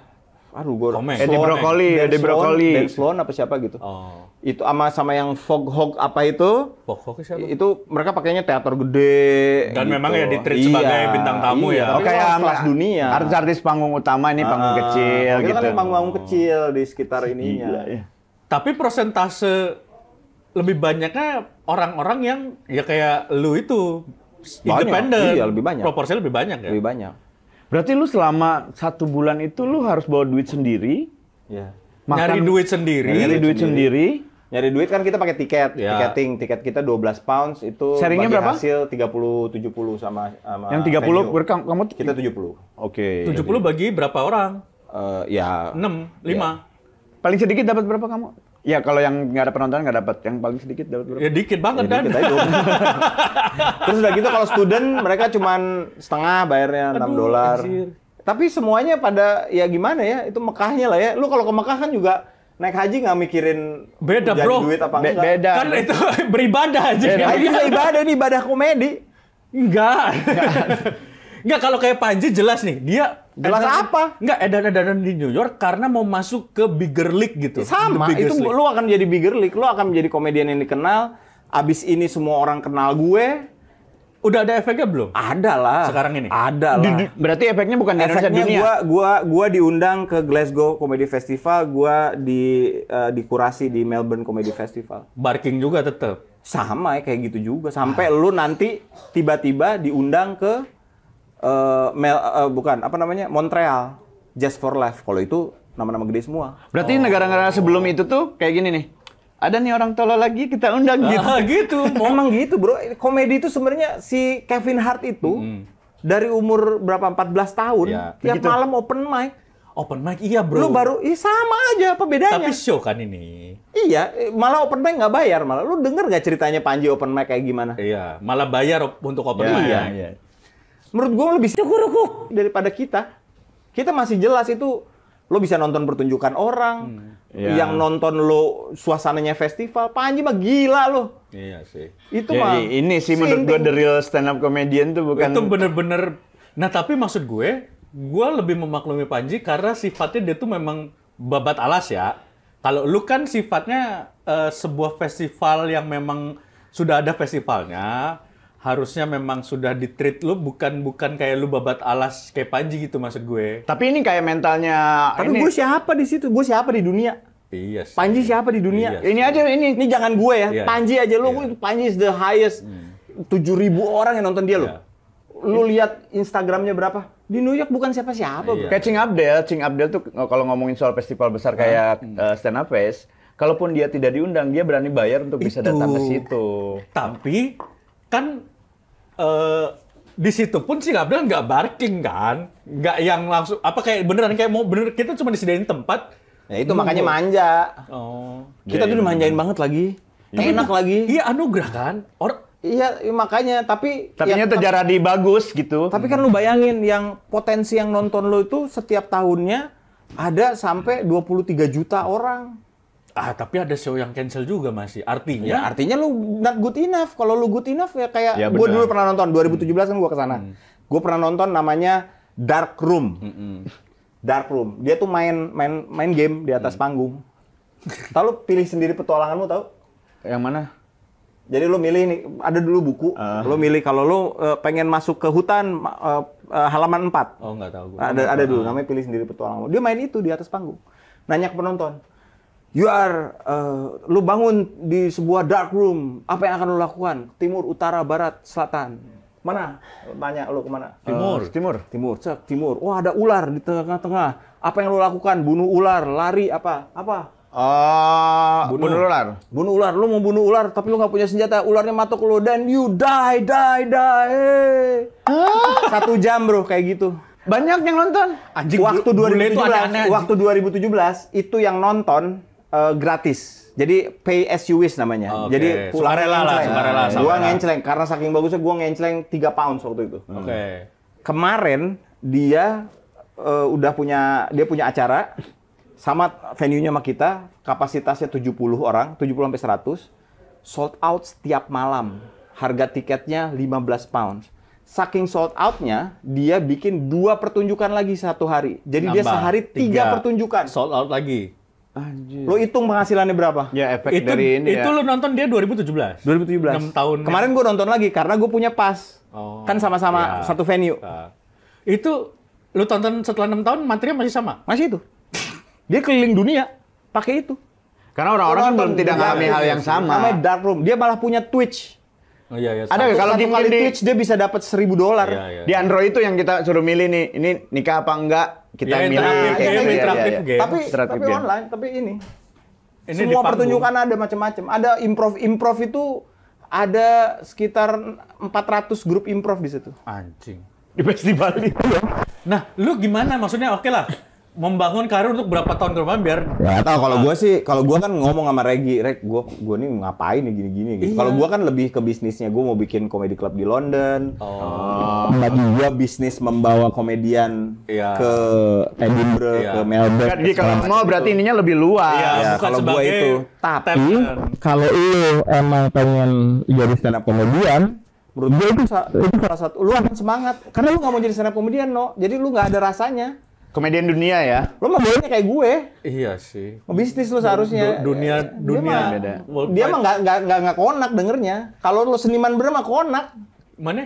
Aduh, gue Edi Brokoli, ya. Edi Brokoli. Dan Sloan apa siapa gitu. Oh. Itu sama sama yang Fog Hog apa itu? Fog Hog siapa? Itu mereka pakainya teater gede. Dan gitu. memang ya treat iya, sebagai bintang tamu ya. iya, ya. Oke, oh, okay, ya, kelas dunia. Artis-artis panggung utama ini panggung ah, kecil kan gitu. Kan panggung-panggung kecil di sekitar ininya. Gila, ya. Tapi persentase lebih banyaknya orang-orang yang ya kayak lu itu independen. Iya, lebih banyak. Proporsinya lebih banyak ya. Lebih banyak. Berarti lu selama satu bulan itu lu harus bawa duit sendiri. Iya. Makan, nyari duit sendiri. Nyari duit sendiri. Nyari duit kan kita pakai tiket, ya. tiketing. Tiket kita 12 pounds itu Sharingnya bagi berapa? hasil 30 70 sama sama Yang 30 puluh kamu kita 70. Oke. Okay. 70 bagi berapa orang? Uh, ya 6, 5. Ya. Paling sedikit dapat berapa kamu? Ya kalau yang nggak ada penonton nggak dapat, yang paling sedikit dapat berapa? Ya dikit banget ya, kan. Dikit Terus udah gitu kalau student mereka cuma setengah bayarnya enam dolar. Tapi semuanya pada ya gimana ya itu Mekahnya lah ya. Lu kalau ke Mekah kan juga naik haji nggak mikirin beda bro duit apa Be enggak. beda kan nah, itu beribadah aja beda. Kan? ibadah ini ibadah komedi enggak Enggak kalau kayak Panji jelas nih, dia jelas edan, apa? Enggak edan-edanan di New York karena mau masuk ke bigger league gitu. Sama, itu league. lu akan jadi bigger league, lu akan menjadi komedian yang dikenal. Abis ini semua orang kenal gue, Udah ada efeknya belum? Ada lah. Sekarang ini? Ada lah. berarti efeknya bukan di efeknya dunia? Gua, gua, gua diundang ke Glasgow Comedy Festival, gue di, uh, dikurasi di Melbourne Comedy Festival. Barking juga tetap? Sama ya, kayak gitu juga. Sampai ah. lu nanti tiba-tiba diundang ke uh, Mel uh, bukan apa namanya Montreal Just for Life. Kalau itu nama-nama gede semua. Berarti negara negara-negara sebelum itu tuh kayak gini nih. Ada nih orang tolol lagi kita undang gitu. Ah, gitu. gitu Memang gitu, Bro. Komedi itu sebenarnya si Kevin Hart itu mm -hmm. dari umur berapa 14 tahun ya, tiap begitu. malam open mic open mic iya bro. Lu baru iya sama aja apa bedanya? Tapi show kan ini. Iya, eh, malah open mic nggak bayar malah. Lu denger gak ceritanya Panji open mic kayak gimana? Iya, malah bayar untuk open iya. mic. Iya. iya menurut gue lebih cukurukuk daripada kita. Kita masih jelas itu lo bisa nonton pertunjukan orang, hmm. yeah. yang nonton lo suasananya festival, Panji mah gila lo. Iya sih. Itu Jadi, ya, mah. Ini sih menurut gue the real stand up comedian tuh bukan. Itu bener-bener. Nah tapi maksud gue, gue lebih memaklumi Panji karena sifatnya dia tuh memang babat alas ya. Kalau lu kan sifatnya uh, sebuah festival yang memang sudah ada festivalnya, harusnya memang sudah di treat lu bukan bukan kayak lu babat alas kayak Panji gitu maksud gue. Tapi ini kayak mentalnya Tapi ini... gue siapa di situ? Gue siapa di dunia? Iya. Sih. Panji siapa di dunia? Iya ini aja ini ini jangan gue ya. Iya. Panji aja lu iya. Panji is the highest. Hmm. Tujuh hmm. ribu orang yang nonton dia iya. lo. Lu lihat Instagramnya berapa? Di New York bukan siapa-siapa. Iya. up deh, catching up Abdel tuh eh, kalau ngomongin soal festival besar kayak hmm. uh, stand up fest, kalaupun dia tidak diundang, dia berani bayar untuk bisa Itu. datang ke situ. Tapi kan uh, di situ pun sih Gabriel nggak barking kan, nggak yang langsung apa kayak beneran kayak mau bener kita cuma disediain tempat. Ya itu Duh. makanya iya. manja. Oh. Kita tuh iya, dimanjain iya. banget lagi. Ya. Enak lagi. Iya anugerah kan. Or Iya makanya tapi tapi ya, terjadi di bagus gitu. Tapi kan lu bayangin yang potensi yang nonton lu itu setiap tahunnya ada sampai 23 juta orang. Ah, tapi ada show yang cancel juga masih. Ya. Artinya Ya, artinya lu not good enough. Kalau lu good enough ya kayak Ya, gue dulu pernah nonton 2017 hmm. kan gue kesana. Hmm. Gue pernah nonton namanya Dark Room. Dark Room. Dia tuh main main main game di atas hmm. panggung. Tahu lu pilih sendiri petualangan petualanganmu tahu? Yang mana? Jadi lu milih ini ada dulu buku, ah. lu milih kalau lu uh, pengen masuk ke hutan uh, uh, halaman 4. Oh, enggak tahu gue. Ada ada ah. dulu namanya pilih sendiri lu. Dia main itu di atas panggung. Nanya ke penonton, you are uh, lu bangun di sebuah dark room, apa yang akan lu lakukan? Timur, utara, barat, selatan. Mana? Banyak lu kemana? Eh, timur. Uh, timur. Timur, cek timur. Wah, oh, ada ular di tengah-tengah. Apa yang lu lakukan? Bunuh ular, lari apa? Apa? Uh, bunuh. bunuh ular. Bunuh ular. Lu mau bunuh ular tapi lu nggak punya senjata. Ularnya matok lu dan you die die die. Satu jam bro kayak gitu. Banyak yang nonton. Anjing waktu 2017, aneh -aneh, waktu 2017 itu yang nonton uh, gratis. Jadi pay as you wish namanya. Okay. Jadi rela lah, sukarela. Gua ngenceleng karena saking bagusnya gua ngenceleng 3 pound waktu itu. Oke. Okay. Hmm. Kemarin dia uh, udah punya dia punya acara sama venue-nya sama kita, kapasitasnya 70 orang, 70 sampai 100. Sold out setiap malam. Harga tiketnya 15 pounds. Saking sold out-nya, dia bikin dua pertunjukan lagi satu hari. Jadi Nambah, dia sehari tiga, tiga pertunjukan. Sold out lagi Anjir. Lo hitung penghasilannya berapa? Ya efek itu, dari ini ya. Itu ya. lo nonton dia 2017? 2017. 6 tahun. Kemarin gue nonton lagi karena gue punya pas. Oh, kan sama-sama ya. satu venue. Nah. Itu lo tonton setelah 6 tahun materinya masih sama? Masih itu. dia keliling dunia pakai itu. Karena orang-orang belum tidak ngalami hal yang sama. Namanya Dark Room. Dia malah punya Twitch. Oh, iya, iya. Ada kalau di, kali di Twitch dia bisa dapat seribu dolar. iya, iya. Di Android itu yang kita suruh milih nih, ini nikah apa enggak? kita iya, iya, gitu ya, interactive game, ya, ya, game. Tapi, tapi game. online, tapi ini. ini semua pertunjukan ada macam-macam. Ada improv, improv itu ada sekitar 400 grup improv di situ. Anjing. Di festival itu. Nah, lu gimana? Maksudnya oke okay lah membangun karir untuk berapa tahun ke depan biar ya tahu kalau ah. gue sih kalau gue kan ngomong sama Regi Reg gue gue nih ngapain nih gini-gini gitu iya. kalau gue kan lebih ke bisnisnya gue mau bikin komedi club di London oh. bagi gue bisnis membawa komedian iya. ke Edinburgh iya. ke Melbourne kan, kalau mau gitu. berarti ininya lebih luas iya, ya, kalau gue itu tapi kalau lu emang pengen jadi stand up komedian menurut gue itu itu salah satu lu akan semangat karena lu nggak mau jadi stand up komedian no jadi lu nggak ada rasanya komedian dunia ya. Lo mah bolehnya kayak gue. Iya sih. Mau bisnis lo seharusnya. Du dunia dunia beda. Dia mah nggak nggak nggak konak dengernya. Kalau lo seniman bener mah konak. Mana?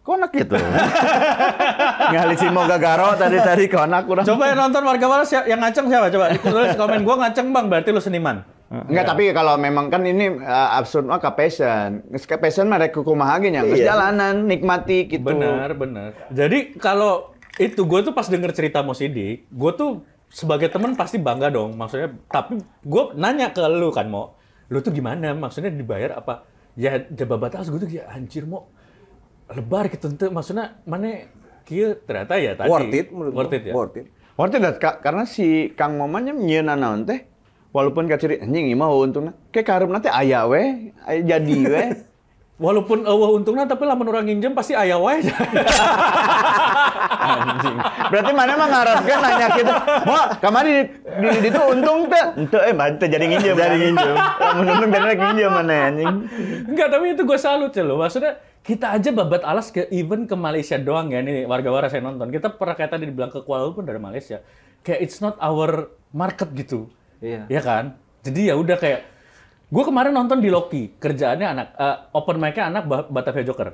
Konak gitu. gitu. si mau garo tadi tadi konak kurang. Coba yang nonton warga siapa yang ngaceng siapa coba? Tulis komen gue ngaceng bang berarti lo seniman. Enggak, tapi kalau memang kan ini uh, absurd mah ke passion. Ke passion mereka rek kumaha ge nya, jalanan, nikmati gitu. Benar, benar. Jadi kalau itu gue tuh pas denger cerita Mo Sidik, gue tuh sebagai temen pasti bangga dong. Maksudnya, tapi gue nanya ke lu kan, Mo. Lu tuh gimana? Maksudnya dibayar apa? Ya, jabat batas gue tuh kayak, anjir, Mo. Lebar gitu. Maksudnya, mana kia ternyata ya tadi. Worth it Worth it ya? Worth it. Worth it, Kak. Karena si Kang Momannya nyena nanti. Walaupun kaciri, anjing mau untungnya. Kayak karup nanti ayah weh, jadi weh. Walaupun awah eh, untungnya, tapi lamun orang nginjem pasti ayah wae. Berarti mana mah ngaraskan nanya gitu, wah kemarin di, di, itu untung teh. Untuk eh mah jadi nginjem. Jadi kan? nginjem. Lamun untung dan nginjem mana anjing. Enggak, tapi itu gue salut ya lo. Maksudnya kita aja babat alas ke even ke Malaysia doang ya nih warga-warga saya nonton. Kita pernah kayak tadi dibilang ke Kuala Lumpur dari Malaysia. Kayak it's not our market gitu. Iya. Iya kan? Jadi ya udah kayak Gue kemarin nonton di Loki, kerjaannya anak uh, open mic-nya anak Batavia Joker.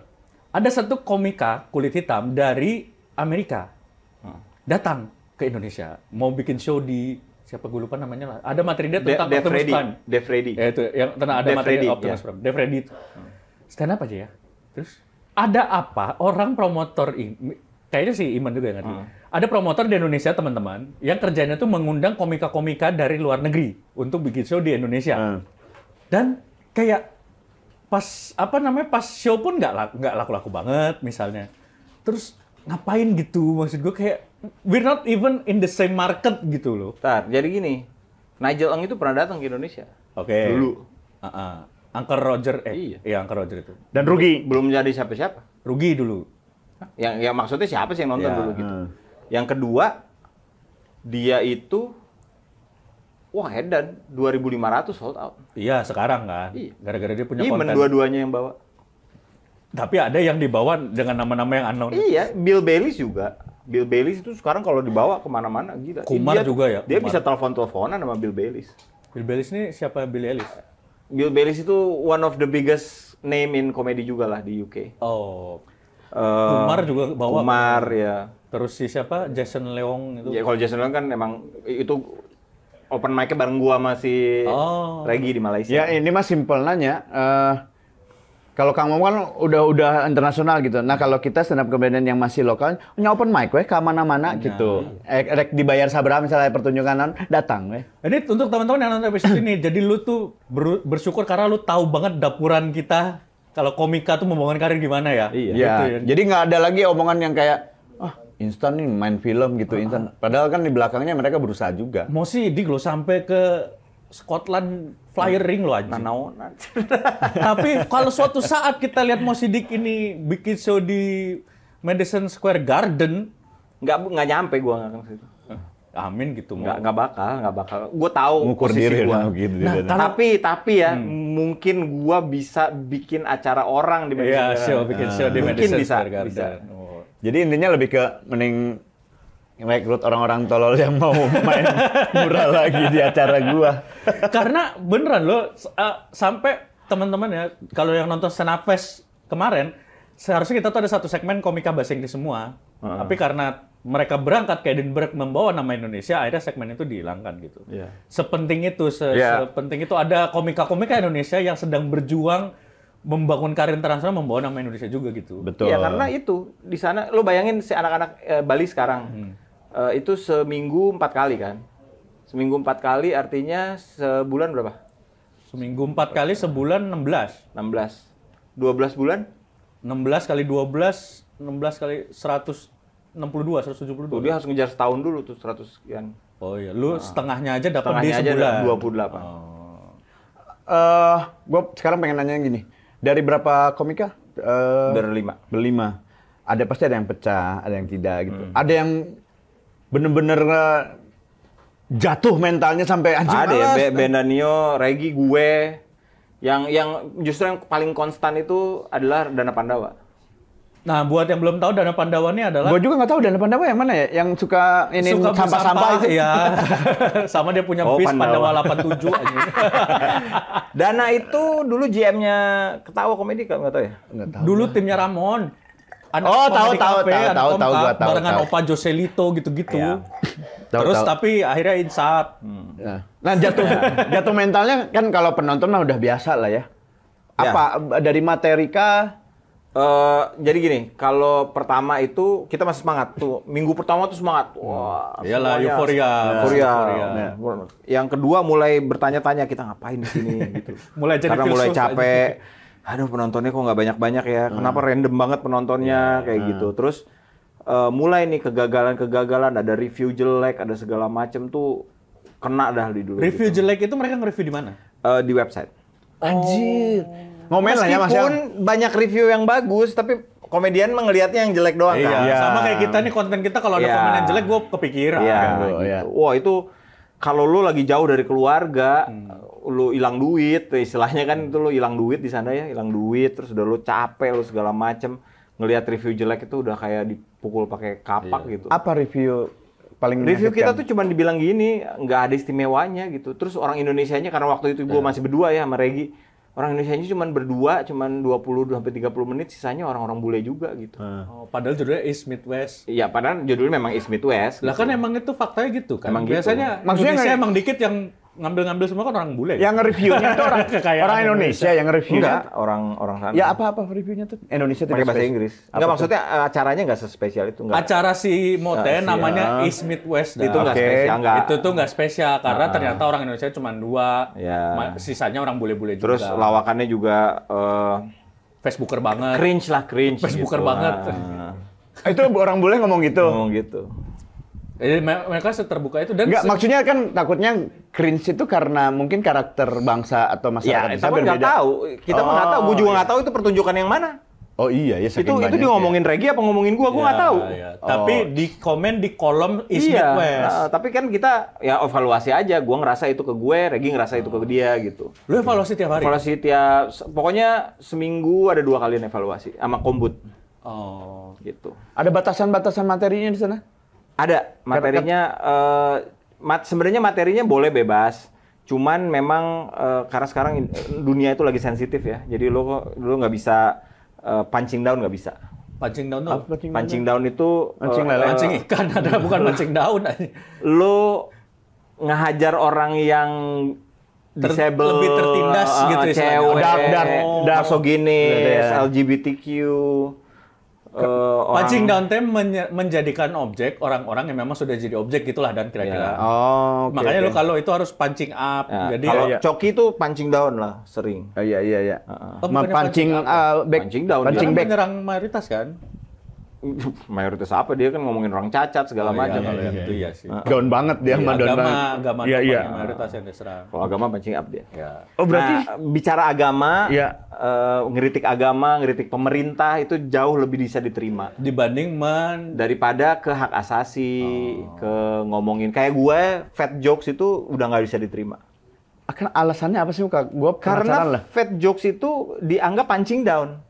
Ada satu komika kulit hitam dari Amerika hmm. datang ke Indonesia, mau bikin show di siapa gue lupa namanya lah. Ada materi dia tentang De, Optimus Prime. De Freddy. Ya itu yang tenang ada materi Freddy, Optimus ya. Prime. De Freddy. Hmm. Stand up aja ya. Terus ada apa orang promotor ini kayaknya si Iman juga yang ngerti. Hmm. Ada promotor di Indonesia teman-teman yang kerjanya tuh mengundang komika-komika dari luar negeri untuk bikin show di Indonesia. Hmm dan kayak pas apa namanya pas show pun nggak nggak laku-laku banget misalnya terus ngapain gitu maksud gue kayak we're not even in the same market gitu loh Tar, jadi gini Nigel Ang itu pernah datang ke Indonesia oke okay. dulu uh -uh. Angker Roger eh iya. iya Angker Roger itu dan rugi belum jadi siapa-siapa rugi dulu yang yang maksudnya siapa sih yang nonton ya. dulu gitu hmm. yang kedua dia itu Wah Edan 2.500 sold out. Iya sekarang kan. Iya. Gara-gara dia punya Even konten. dua-duanya yang bawa. Tapi ada yang dibawa dengan nama-nama yang unknown. Iya, Bill Bailey juga. Bill Bailey itu sekarang kalau dibawa kemana-mana gila. Kumar dia, juga ya. Dia bisa telepon-teleponan sama Bill Bailey. Bill Bailey ini siapa Bill Ellis? Bill Bailey itu one of the biggest name in komedi juga lah di UK. Oh. Uh, Kumar juga bawa. Kumar ya. Terus si siapa? Jason Leong itu. Ya kalau Jason Leong kan emang itu open mic bareng gua masih oh. Regi di Malaysia. Ya ini mah simple nanya. Uh, eh, kalau Mom kan udah udah internasional gitu. Nah kalau kita stand up comedian yang masih lokal, punya open mic weh ke mana-mana nah. gitu. Eh, rek dibayar sabra misalnya pertunjukan datang weh. Ini untuk teman-teman yang nonton episode ini, jadi lu tuh bersyukur karena lu tahu banget dapuran kita kalau komika tuh membangun karir gimana ya. Iya. Gitu ya. ya. Jadi nggak ada lagi omongan yang kayak instan nih main film gitu uh, instan. Padahal kan di belakangnya mereka berusaha juga. Mau sih di lo sampai ke Scotland flyer ring lo aja. Nah, Tapi kalau suatu saat kita lihat Mo Sidik ini bikin show di Madison Square Garden, nggak nggak nyampe gua nggak ke situ. Eh, amin gitu nggak nggak bakal nggak bakal. Gue tahu Ngukur posisi diri gua. Gitu, nah, gitu. tapi tapi ya hmm. mungkin gua bisa bikin acara orang di iya, Madison. Iya, show bikin show di mungkin bisa, Square Garden. Bisa. Oh. Jadi intinya lebih ke mending rekrut orang-orang tolol yang mau main murah lagi di acara gua. Karena beneran loh uh, sampai teman-teman ya kalau yang nonton Senapes kemarin seharusnya kita tuh ada satu segmen komika bahasa Inggris semua. Uh-huh. Tapi karena mereka berangkat ke Edinburgh membawa nama Indonesia, akhirnya segmen itu dihilangkan gitu. Yeah. Sepenting itu, se- yeah. sepenting itu ada komika-komika Indonesia yang sedang berjuang membangun karir internasional membawa nama Indonesia juga gitu. Betul. Ya karena itu di sana lo bayangin si anak-anak eh, Bali sekarang hmm. eh, itu seminggu empat kali kan. Seminggu empat kali artinya sebulan berapa? Seminggu empat kali sebulan enam Enam belas. belas. Dua belas bulan? Enam belas kali dua belas. Enam belas kali seratus enam puluh dua, seratus tujuh puluh dua. dia harus ngejar setahun dulu tuh seratus sekian. Oh iya, lu nah. setengahnya aja dapat di sebulan. Setengahnya aja 28. Oh. Uh, eh, gue sekarang pengen nanya gini dari berapa komika? Uh, berlima. Eh, berlima. Ada pasti ada yang pecah, ada yang tidak gitu. Hmm. Ada yang bener-bener eh, jatuh mentalnya sampai anjing Ada ya, Benanio, Danio, Regi, gue. Yang yang justru yang paling konstan itu adalah Dana Pandawa. Nah, buat yang belum tahu dana Pandawa ini adalah Gue juga nggak tahu dana Pandawa yang mana ya? Yang suka ini sampah-sampah itu. Iya. Sama dia punya oh, bis Pandawa, Pandawa 87 Dana itu dulu GM-nya Ketawa Komedi kalau nggak tahu ya? Nggak tahu. Dulu timnya Ramon. Anak oh, tahu tahu, tahu tahu tahu tahu tahu. Barengan Opa Joselito gitu-gitu. Iya. Terus tahu. tapi akhirnya insap. Hmm. Nah, nah, jatuh jatuh mentalnya kan kalau penonton mah udah biasa lah ya. Iya. Apa ya. dari materikah Uh, jadi gini, kalau pertama itu kita masih semangat tuh. Minggu pertama tuh semangat. Hmm. Wah, iyalah euforia. Euforia. Ya. Yang kedua mulai bertanya-tanya kita ngapain di sini gitu. mulai jadi Karena mulai capek. Aja. Aduh penontonnya kok nggak banyak-banyak ya. Hmm. Kenapa random banget penontonnya yeah. kayak hmm. gitu. Terus uh, mulai nih kegagalan-kegagalan, ada review jelek, ada segala macam tuh kena dah di dulu. Review gitu. jelek itu mereka nge-review di mana? Uh, di website. Anjir. Oh. Ngomen lah ya Mas Meskipun banyak review yang bagus, tapi komedian mengelihatnya yang jelek doang iya. kan. Iya. Sama kayak kita nih konten kita kalau ada iya. komen yang jelek gue kepikiran. Iya, kan, gitu. iya. Wah itu kalau lu lagi jauh dari keluarga, hmm. lu hilang duit, istilahnya kan itu lu hilang duit di sana ya, hilang duit, terus udah lu capek lu segala macem ngelihat review jelek itu udah kayak dipukul pakai kapak iya. gitu. Apa review paling review kita tuh cuma dibilang gini nggak ada istimewanya gitu terus orang Indonesia nya karena waktu itu gue iya. masih berdua ya sama Regi orang Indonesia ini cuma berdua, cuma 20 sampai 30 menit, sisanya orang-orang bule juga gitu. Ah. Oh, padahal judulnya East Midwest. Iya, padahal judulnya memang East Midwest. Lah kan gitu. kan emang itu faktanya gitu kan. Emang gitu Biasanya gitu. Maksudnya Indonesia emang dikit yang ngambil-ngambil semua kan orang bule. Ya? Yang nge-reviewnya itu orang orang Indonesia, yang nge-review enggak orang orang sana. Ya apa-apa reviewnya tuh Indonesia tidak bahasa Inggris. Enggak maksudnya eh, acaranya enggak sespesial itu enggak. Acara si Mote nah, namanya ya. East West. itu enggak okay. spesial enggak. Itu tuh enggak spesial karena nah. ternyata orang Indonesia cuma dua. Ya. Sisanya orang bule-bule juga. Terus lawakannya juga uh, Facebooker banget. Cringe lah cringe. Facebooker gitu. banget. Nah. itu orang bule ngomong gitu. Ngomong gitu. Jadi mereka seterbuka itu dan Enggak, se maksudnya kan takutnya cringe itu karena mungkin karakter bangsa atau masyarakat ya, kita kan nggak tahu. Kita oh, nggak tahu. Gue juga nggak iya. tahu itu pertunjukan yang mana. Oh iya, ya Itu banyak, itu dia ngomongin ya. Regi apa ngomongin gua, gua nggak ya, tahu. Ya. Oh. Tapi di komen di kolom is iya, Midwest. Nah, tapi kan kita ya evaluasi aja, gua ngerasa itu ke gue, Regi ngerasa oh. itu ke oh. dia gitu. Lu evaluasi tiap hari? Evaluasi tiap pokoknya seminggu ada dua kali evaluasi sama kombut. Oh, gitu. Ada batasan-batasan materinya di sana? Ada kan materinya. Uh, mat, Sebenarnya materinya boleh bebas. Cuman memang uh, karena sekarang dunia itu lagi sensitif ya. Jadi lo lo nggak bisa uh, eh, pancing daun nggak bisa. Pancing daun tuh? Pancing, pancing daun itu pancing lele, uh, pancing ikan ada bukan pancing daun. Lo ngehajar orang yang disable Ter lebih tertindas uh, gitu ya cewek, dark, dark, dark, dark, LGBT, LGBTQ uh, pancing orang... time men menjadikan objek orang-orang yang memang sudah jadi objek gitulah dan kira-kira. Yeah. Oh, okay, Makanya okay. lo kalau itu harus pancing up. Yeah. Jadi kalau yeah. coki itu pancing down lah sering. Oh, iya iya iya. Uh, oh, pancing, pancing, uh, back. pancing down. Pancing ya. kan back. menyerang mayoritas kan? mayoritas apa dia kan ngomongin orang cacat segala oh, iya, macam. Iya, iya, gitu, iya. Itu iya, iya sih. Iya, down banget dia sama agama, banget. Agama, iya, iya. mayoritas yang diserang. Kalau agama pancing up dia. Ya. Oh berarti nah, bicara agama, ya. uh, ngeritik agama, ngeritik pemerintah itu jauh lebih bisa diterima dibanding men daripada ke hak asasi, oh. ke ngomongin kayak gue fat jokes itu udah nggak bisa diterima Akan alasannya apa sih kak? Gue karena lah. fat jokes itu dianggap pancing down.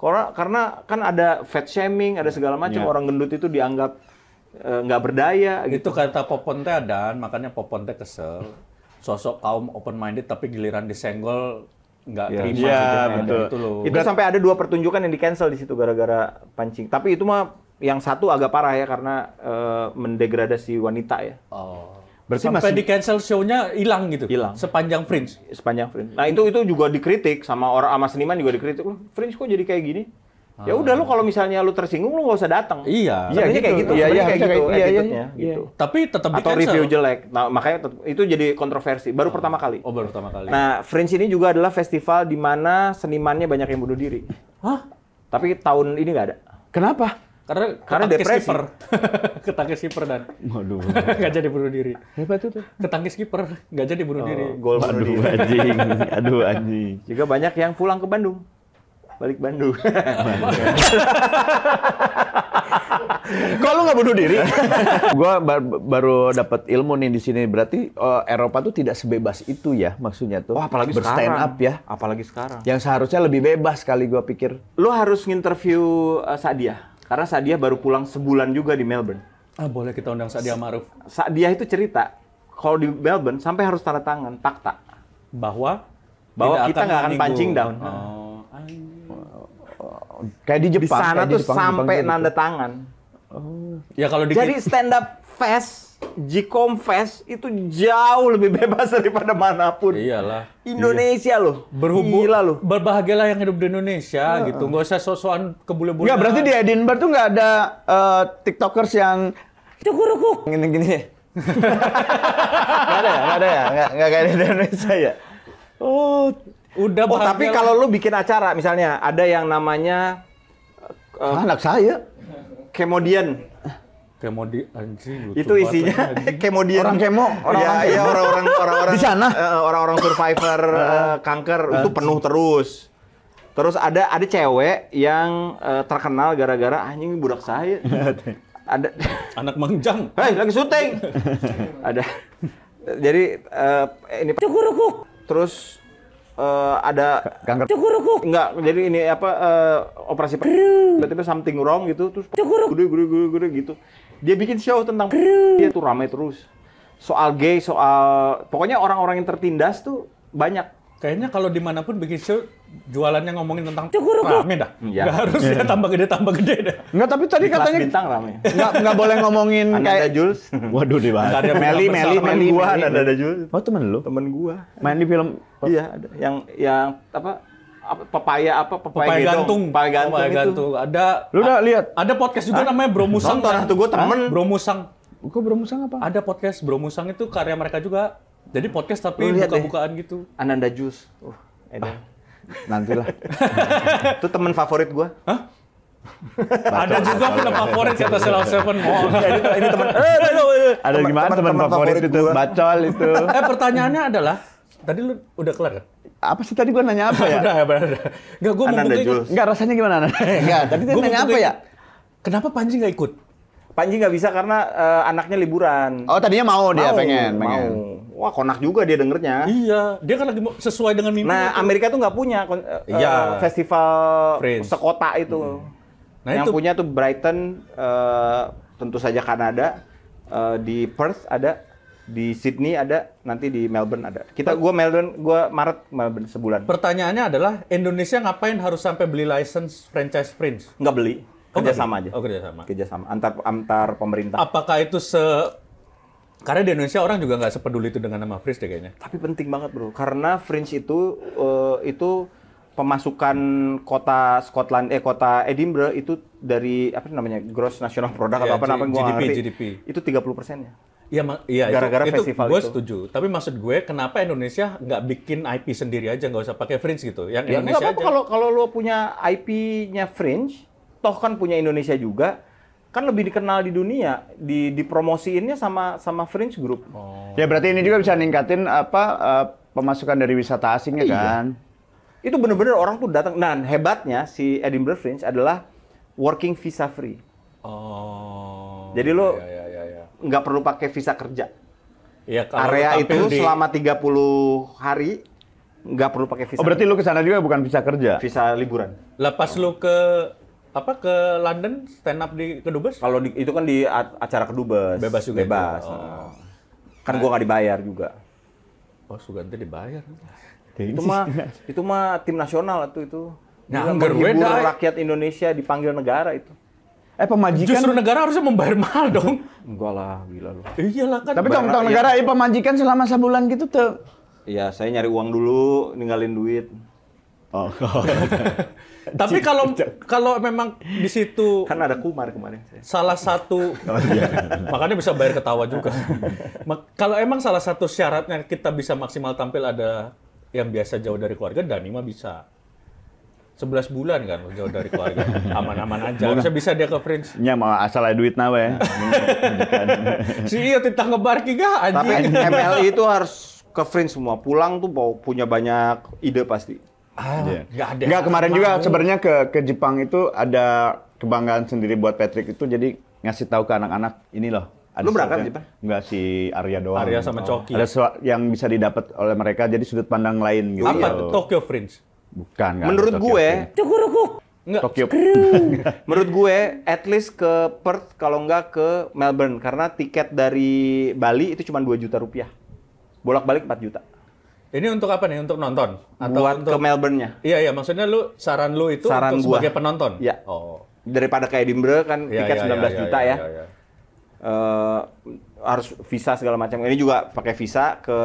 Karena, karena kan ada fat shaming, ada segala macam. yeah. Orang gendut itu dianggap eh, nggak uh, berdaya. Gitu. kata poponte dan makanya poponte kesel. Sosok kaum open minded tapi giliran disenggol nggak yeah. terima. Yeah, gitu. betul. Itu, loh. itu sampai ada dua pertunjukan yang di cancel di situ gara-gara pancing. Tapi itu mah yang satu agak parah ya karena uh, mendegradasi wanita ya. Oh. Berarti Sampai masih... di cancel show-nya hilang gitu. Hilang. Sepanjang Fringe. Sepanjang Fringe. Nah, itu itu juga dikritik sama orang sama seniman juga dikritik. Fringe kok jadi kayak gini? Ah. Ya udah lu kalau misalnya lu tersinggung lu gak usah datang. Iya. Iya kayak gitu. gitu. Iya, iya, gitu iya iya kayak gitu. Iya iya gitu. gitu. Tapi tetap atau review jelek. Nah, makanya tetep, itu jadi kontroversi baru oh. pertama kali. Oh, baru pertama kali. Nah, Fringe ini juga adalah festival di mana senimannya banyak yang bunuh diri. Hah? Tapi tahun ini nggak ada. Kenapa? Karena karena depresi. Kiper. ketangkis kiper dan. Waduh. gak jadi bunuh diri. Hebat itu. Ketangkis kiper, gak jadi bunuh oh, diri. Gol Aduh diri. anjing. Aduh anjing. Juga banyak yang pulang ke Bandung. Balik Bandung. Kok lu nggak bunuh diri? Gue bar baru dapat ilmu nih di sini berarti uh, Eropa tuh tidak sebebas itu ya maksudnya tuh. Oh, apalagi berstand sekarang. up ya. Apalagi sekarang. Yang seharusnya lebih bebas kali gue pikir. Lu harus nginterview uh, Sadia. Karena Sadia baru pulang sebulan juga di Melbourne. Ah, boleh kita undang Sadia Maruf. Sadia itu cerita kalau di Melbourne sampai harus tanda tangan fakta bahwa bahwa kita nggak akan pancing down. Oh, oh. Kayak di Jepang. Di sana tuh Jepang, sampai Jepang, gitu. nanda tangan. Oh. Ya kalau di Jadi stand up fest g itu jauh lebih bebas daripada manapun. Iyalah. Indonesia iya. loh. Berhubung. Gila loh. Berbahagialah yang hidup di Indonesia uh, gitu. Gak usah sosokan kebule-bule. Gak berarti di Edinburgh tuh gak ada uh, tiktokers yang... Cukurukuk. Gini-gini. gak ada ya? Gak ada ya? Gak, gak kayak di Indonesia ya? Oh, udah Oh, tapi kalau lu bikin acara misalnya, ada yang namanya... Uh, Anak saya. kemudian kemo di anjing itu isinya kemo di orang kemo orang ya, ya orang orang orang orang di sana eh, eh, orang orang survivor eh, kanker itu penuh terus terus ada ada cewek yang terkenal gara-gara anjing ah, budak saya ada anak mangjang hei lagi syuting ada jadi ini cukuruku terus uh, ada kanker cukurukuk enggak jadi ini apa uh, operasi tiba-tiba something wrong gitu terus cukuruk gede gede gede gede gitu dia bikin show tentang Kru. dia tuh ramai terus soal gay soal pokoknya orang-orang yang tertindas tuh banyak kayaknya kalau dimanapun bikin show jualannya ngomongin tentang Cukur, Rame dah. Ya. Gak harus ya, ya tambah gede tambah gede dah. Enggak, tapi tadi Di katanya bintang rame. Enggak enggak boleh ngomongin kayak ada Jules. Waduh deh banget. Ada Meli Meli Meli gua ada ada Jules. Oh, temen lu? Temen gua. Main di film Iya, ada yang yang apa apa pepaya apa pepaya, pepaya gantung pepaya gantung, pepaya gantung. ada lu udah lihat ada podcast juga ah? namanya Bro Musang nonton kan? tuh gua temen Bro Musang Kok Bro Musang apa ada podcast Bro Musang itu karya mereka juga jadi podcast tapi buka-bukaan gitu Ananda Jules. uh, edan. Ah nantilah. itu teman favorit gue. Hah? ada juga film favorit kata Selaw Seven Mall. Iya, ini teman. Eh, eh, eh, ada gimana teman favorit, itu bacol itu. Eh pertanyaannya adalah tadi lu udah kelar kan? Apa sih tadi gua nanya apa ya? udah, udah, udah. Enggak gua mau Enggak rasanya gimana? Enggak, tadi nanya apa ya? Kenapa Panji nggak ikut? Panji nggak bisa karena uh, anaknya liburan. Oh tadinya mau, mau dia pengen, mau. pengen. Wah konak juga dia dengernya. Iya, dia kan lagi sesuai dengan mimpi. Nah itu. Amerika tuh nggak punya uh, iya. Eh, festival Fringe. sekota itu. Hmm. Nah, yang itu. punya tuh Brighton, uh, tentu saja Kanada, uh, di Perth ada, di Sydney ada, nanti di Melbourne ada. Kita gue Melbourne, gue Maret Melbourne sebulan. Pertanyaannya adalah Indonesia ngapain harus sampai beli license franchise Prince? Nggak beli. Oh, sama aja. Oh kerjasama. Kerjasama antar antar pemerintah. Apakah itu se karena di Indonesia orang juga nggak sepeduli itu dengan nama fringe deh kayaknya. Tapi penting banget bro, karena fringe itu uh, itu pemasukan kota Scotland eh kota Edinburgh itu dari apa namanya gross national product yeah, atau apa namanya GDP, GDP. Itu 30 persennya. Iya, iya. Gara-gara itu, itu. Gue setuju. Tapi maksud gue, kenapa Indonesia nggak bikin IP sendiri aja, nggak usah pakai Fringe gitu? Yang ya, Indonesia apa -apa aja. Kalau kalau lo punya IP-nya Fringe, toh kan punya Indonesia juga kan lebih dikenal di dunia di dipromosiinnya sama sama Fringe Group. Oh. Ya berarti ini juga bisa ningkatin apa uh, pemasukan dari wisata asingnya iya. kan. Itu bener-bener orang tuh datang. Nah, hebatnya si Edinburgh Fringe adalah working visa free. Oh. Jadi lo nggak iya, iya, iya. Ya. nggak perlu pakai visa kerja. Ya, Area itu di... selama 30 hari nggak perlu pakai visa. Oh, berarti lo lu ke sana juga bukan visa kerja? Visa liburan. Lepas oh. lu ke apa ke London stand up di kedubes? Kalau itu kan di acara kedubes. Bebas juga. Bebas. Nah. Oh. Kan nah. gua nggak dibayar juga. Oh, Suganti dibayar. itu mah itu mah tim nasional tuh itu. Nah, menghibur eh. rakyat Indonesia dipanggil negara itu. Eh pemajikan justru negara harusnya membayar mahal dong. Enggak lah, gila lu. Iyalah kan. Tapi kalau tong negara ya. eh pemajikan selama sebulan gitu tuh. Iya, saya nyari uang dulu, ninggalin duit. Oh, oh, oh. Tapi kalau kalau memang di situ kan ada Kumar kemarin. Salah satu oh, iya. makanya bisa bayar ketawa juga. kalau emang salah satu syaratnya kita bisa maksimal tampil ada yang biasa jauh dari keluarga Dani mah bisa. 11 bulan kan jauh dari keluarga. Aman-aman aja. Bisa bisa dia ke Prince. Nya mau asal ada duit nawe. si iya titah ngebar kiga anjing. Tapi MLI itu harus ke Fringe semua. Pulang tuh mau punya banyak ide pasti. Ah, iya. ada. Enggak kemarin juga sebenarnya ke ke Jepang itu ada kebanggaan sendiri buat Patrick itu jadi ngasih tahu ke anak-anak ini loh. Lu berangkat Jepang? Enggak si Arya doang. Arya sama oh. Coki. Ada yang bisa didapat oleh mereka jadi sudut pandang lain gitu. Apa tuh Tokyo Fringe? Bukan. Menurut gue, Enggak. Tokyo. Menurut gue, at least ke Perth kalau enggak ke Melbourne karena tiket dari Bali itu cuma 2 juta rupiah. Bolak-balik 4 juta. Ini untuk apa nih? Untuk nonton atau buat untuk... ke Melbourne-nya? Iya iya, maksudnya lu saran lu itu saran untuk gua. sebagai penonton. Iya. Oh. Daripada kayak Edinburgh kan iya, iya, iya, ya, tiket ya, 19 ya, juta ya. ya. ya, ya. Uh, eh, harus visa segala macam. Ini juga pakai visa ke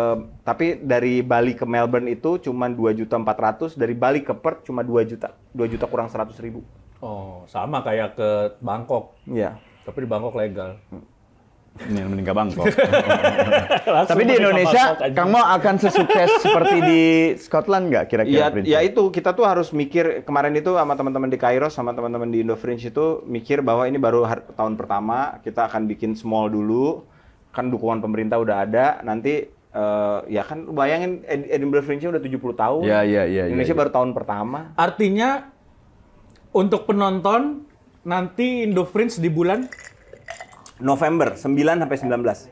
tapi dari Bali ke Melbourne itu cuma 2 juta 400, dari Bali ke Perth cuma 2 juta. 2 juta kurang 100 ribu. Oh, sama kayak ke Bangkok. Iya. Tapi di Bangkok legal. Hmm. Yang penting Bangkok. Tapi di Indonesia, kamu akan sesukses seperti di Scotland nggak kira-kira? Ya, ya itu kita tuh harus mikir kemarin itu sama teman-teman di Kairo sama teman-teman di Indo Fringe itu mikir bahwa ini baru tahun pertama kita akan bikin small dulu kan dukungan pemerintah udah ada nanti uh, ya kan bayangin Edinburgh Fringe udah 70 tahun. Iya iya iya. Indonesia ya, ya. baru tahun pertama. Artinya untuk penonton nanti Indo Fringe di bulan November 9 sampai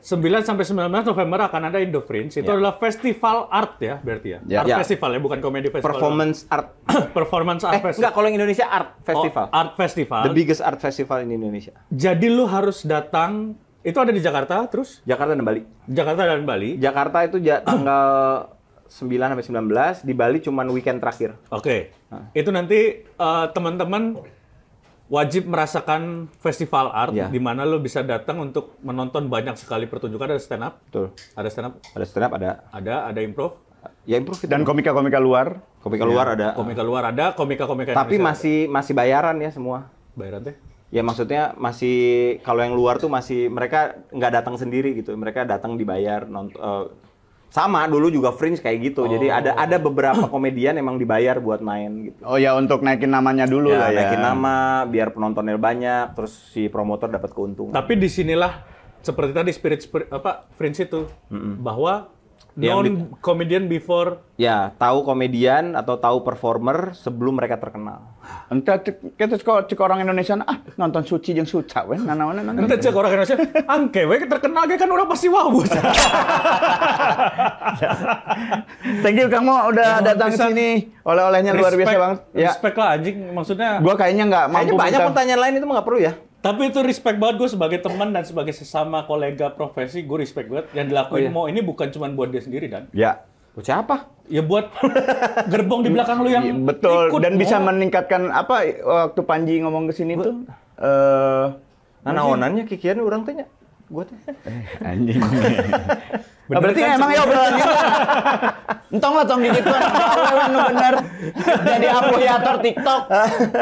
19. 9 sampai 19 November akan ada Indo Fringe. Itu yeah. adalah festival art ya berarti ya. Yeah. Art yeah. festival ya, bukan komedi festival. Performance art. Performance art eh, festival. Enggak, kalau yang Indonesia art oh, festival. Oh, art festival. The biggest art festival in Indonesia. Jadi lu harus datang itu ada di Jakarta terus? Jakarta dan Bali. Jakarta dan Bali. Jakarta itu ja tanggal 9 sampai 19, di Bali cuman weekend terakhir. Oke. Okay. Nah. Itu nanti uh, teman-teman wajib merasakan festival art ya. di mana lo bisa datang untuk menonton banyak sekali pertunjukan ada stand up. Betul. Ada stand up. Ada stand up ada. Ada ada improv. Ya improv dan komika-komika luar. Komika ya, luar iya, ada. Komika luar ada, komika-komika Tapi Indonesia masih ada. masih bayaran ya semua. Bayaran teh? Ya maksudnya masih kalau yang luar tuh masih mereka nggak datang sendiri gitu. Mereka datang dibayar nonton uh, eh, sama dulu juga Fringe kayak gitu. Oh. Jadi ada oh. ada beberapa komedian emang dibayar buat main gitu. Oh ya untuk naikin namanya dulu ya, lah ya. Naikin nama biar penontonnya banyak terus si promotor dapat keuntungan. Tapi disinilah seperti tadi spirit, spirit apa Fringe itu mm -hmm. bahwa non komedian before ya tahu komedian atau tahu performer sebelum mereka terkenal entah kita cek cek orang Indonesia ah nonton suci yang suca weh nana nana. entah cek orang Indonesia angke ah, weh terkenal kan orang pasti wow thank you kamu udah datang ke sini oleh-olehnya luar biasa banget ya respect lah anjing maksudnya gua kayaknya nggak mampu banyak pertanyaan lain itu nggak perlu ya tapi itu respect banget gue sebagai teman dan sebagai sesama kolega profesi, gue respect banget. Yang dilakuin oh, iya. mau ini bukan cuma buat dia sendiri, Dan. Ya. Buat siapa? Ya buat gerbong di belakang lu yang Betul, ikut, dan bisa oh. meningkatkan apa waktu Panji ngomong ke sini tuh. Eh, uh, nah, kikian orang tanya. Gue Eh, Anjing. Bener berarti kan emang ya obrolan kita. Entong lah tong gigit tuh. Awelan bener. Jadi afiliator TikTok.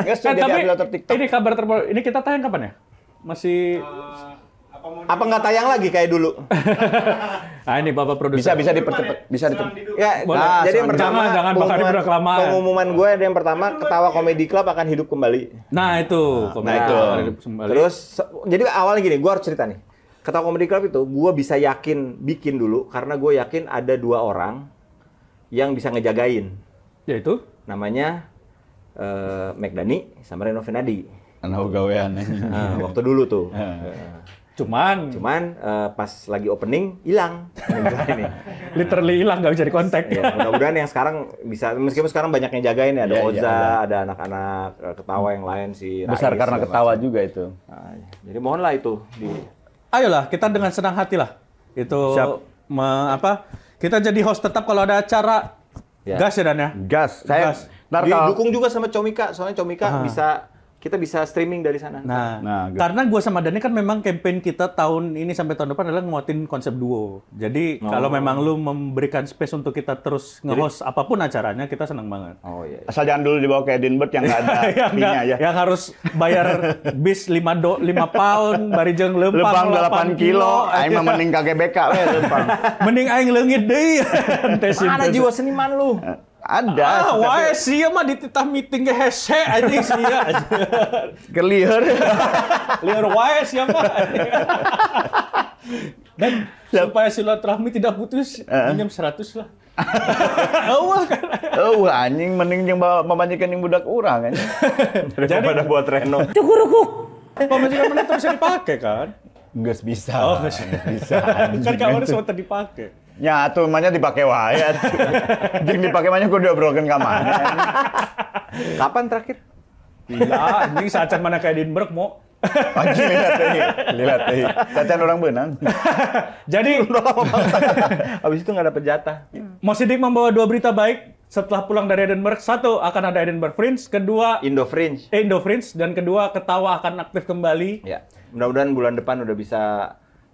Guys, eh, jadi afiliator TikTok. Ini kabar terbaru. Ini kita tayang kapan ya? Masih uh, apa nggak tayang lagi kayak dulu? nah ini bapak produser. Bisa bisa dipercepat, ya? bisa dipercepat. Ya, Boleh. Nah, jadi yang pertama jangan, jangan bakal pengumuman, pengumuman gue ada yang pertama ketawa komedi club akan hidup kembali. Nah itu, nah, nah itu. Terus jadi awalnya gini, gue harus cerita nih. Ketawa Comedy Club itu gue bisa yakin bikin dulu karena gue yakin ada dua orang yang bisa ngejagain. Yaitu? Namanya uh, eh, McDani sama Reno Venadi. Anak gawean. Nah, waktu dulu tuh. Ah. Eh, cuman, cuman uh, pas lagi opening hilang. Literally hilang nggak bisa di kontak. ya, mudah-mudahan yang sekarang bisa meskipun sekarang banyaknya jagain ya ada ya, Oza, ya, ada. anak-anak ketawa yang lain si Besar Rais, karena ketawa macam. juga itu. Nah, jadi mohonlah itu di ayolah kita dengan senang hati lah itu me, apa kita jadi host tetap kalau ada acara ya. gas ya dan ya gas saya gas. Ntar Didukung juga sama Comika soalnya Comika -huh. bisa kita bisa streaming dari sana. Nah, nah gitu. karena gue sama Dani kan memang campaign kita tahun ini sampai tahun depan adalah nguatin konsep duo. Jadi oh. kalau memang lu memberikan space untuk kita terus nge-host Jadi, apapun acaranya, kita senang banget. Oh iya. iya. Asal jangan dulu dibawa ke Edinburgh yang nggak ada yang gak, ya. Yang harus bayar bis 5 do 5 pound, barijeng lempang, lempang 8, 8 kilo. Aing mah mending KGBK beka, ya, lempang. mending aing leungit deh. Mana jiwa seniman lu? Eh, ada. Ah, wah sih mah dititah meeting ke hese sih. sia. Kelihar. wah wae sia mah. Dan supaya silaturahmi tidak putus, uh. seratus lah. Oh, kan. Oh, anjing mending yang memanjakan yang budak orang kan. Jadi pada buat reno. Cukurukuk. Memanjakan mana bisa dipakai kan? Enggak bisa. Oh, enggak bisa. Kan kamar semua tadi dipakai. Ya, tuh makanya dipakai wayat. jadi dipakai makanya gue udah broken kamar. Kapan terakhir? Gila, jadi saat mana kayak Edinburgh mau. Anjir, lihat deh, lihat teh. Kacan orang benang. Jadi, abis itu nggak ada jatah. Mau hmm. sidik membawa dua berita baik setelah pulang dari Edinburgh. Satu, akan ada Edinburgh Fringe. Kedua, Indo Fringe. Eh, Indo Fringe. Dan kedua, ketawa akan aktif kembali. Ya, mudah-mudahan bulan depan udah bisa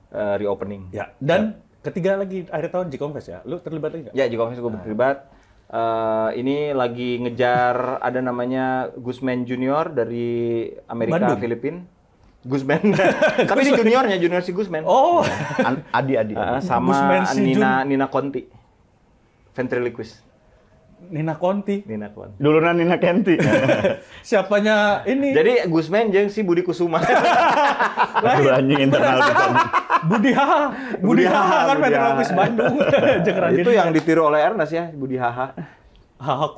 uh, reopening. Ya, dan ya. Ketiga lagi akhir tahun Jikonfes ya. Lu terlibat lagi nggak? Ya Jikonfes gue nah. terlibat. Uh, ini lagi ngejar ada namanya Guzman Junior dari Amerika Bandung. Filipina. Guzman. Tapi ini juniornya, junior si Guzman. Oh. Adi Adi. Uh, sama si Nina Jun. Nina Conti. Ventriloquist. Nina Konti. Nina Konti. Dulunan Nina Kenti. Siapanya ini? Jadi Gus Menjeng si Budi Kusuma. Aduh anjing internal kita. Budi Haha. Budi, Budi Haha kan Metro Office Bandung. Itu yang ditiru oleh Ernest ya, Budi Haha. Haha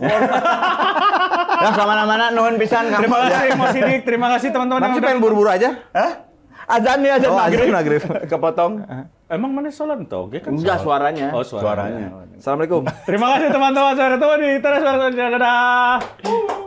Nah, sama mana nuhun pisan pisang. Terima kasih Mas Sidik, terima kasih teman-teman. Masih pengen buru-buru aja? Hah? Azan nih azan oh, maghrib. maghrib. Kepotong. Emang mana solan Oke Kan Enggak suaranya. Oh, suaranya. suaranya. Assalamualaikum. Terima kasih teman-teman suara teman di Teras Suara Dadah.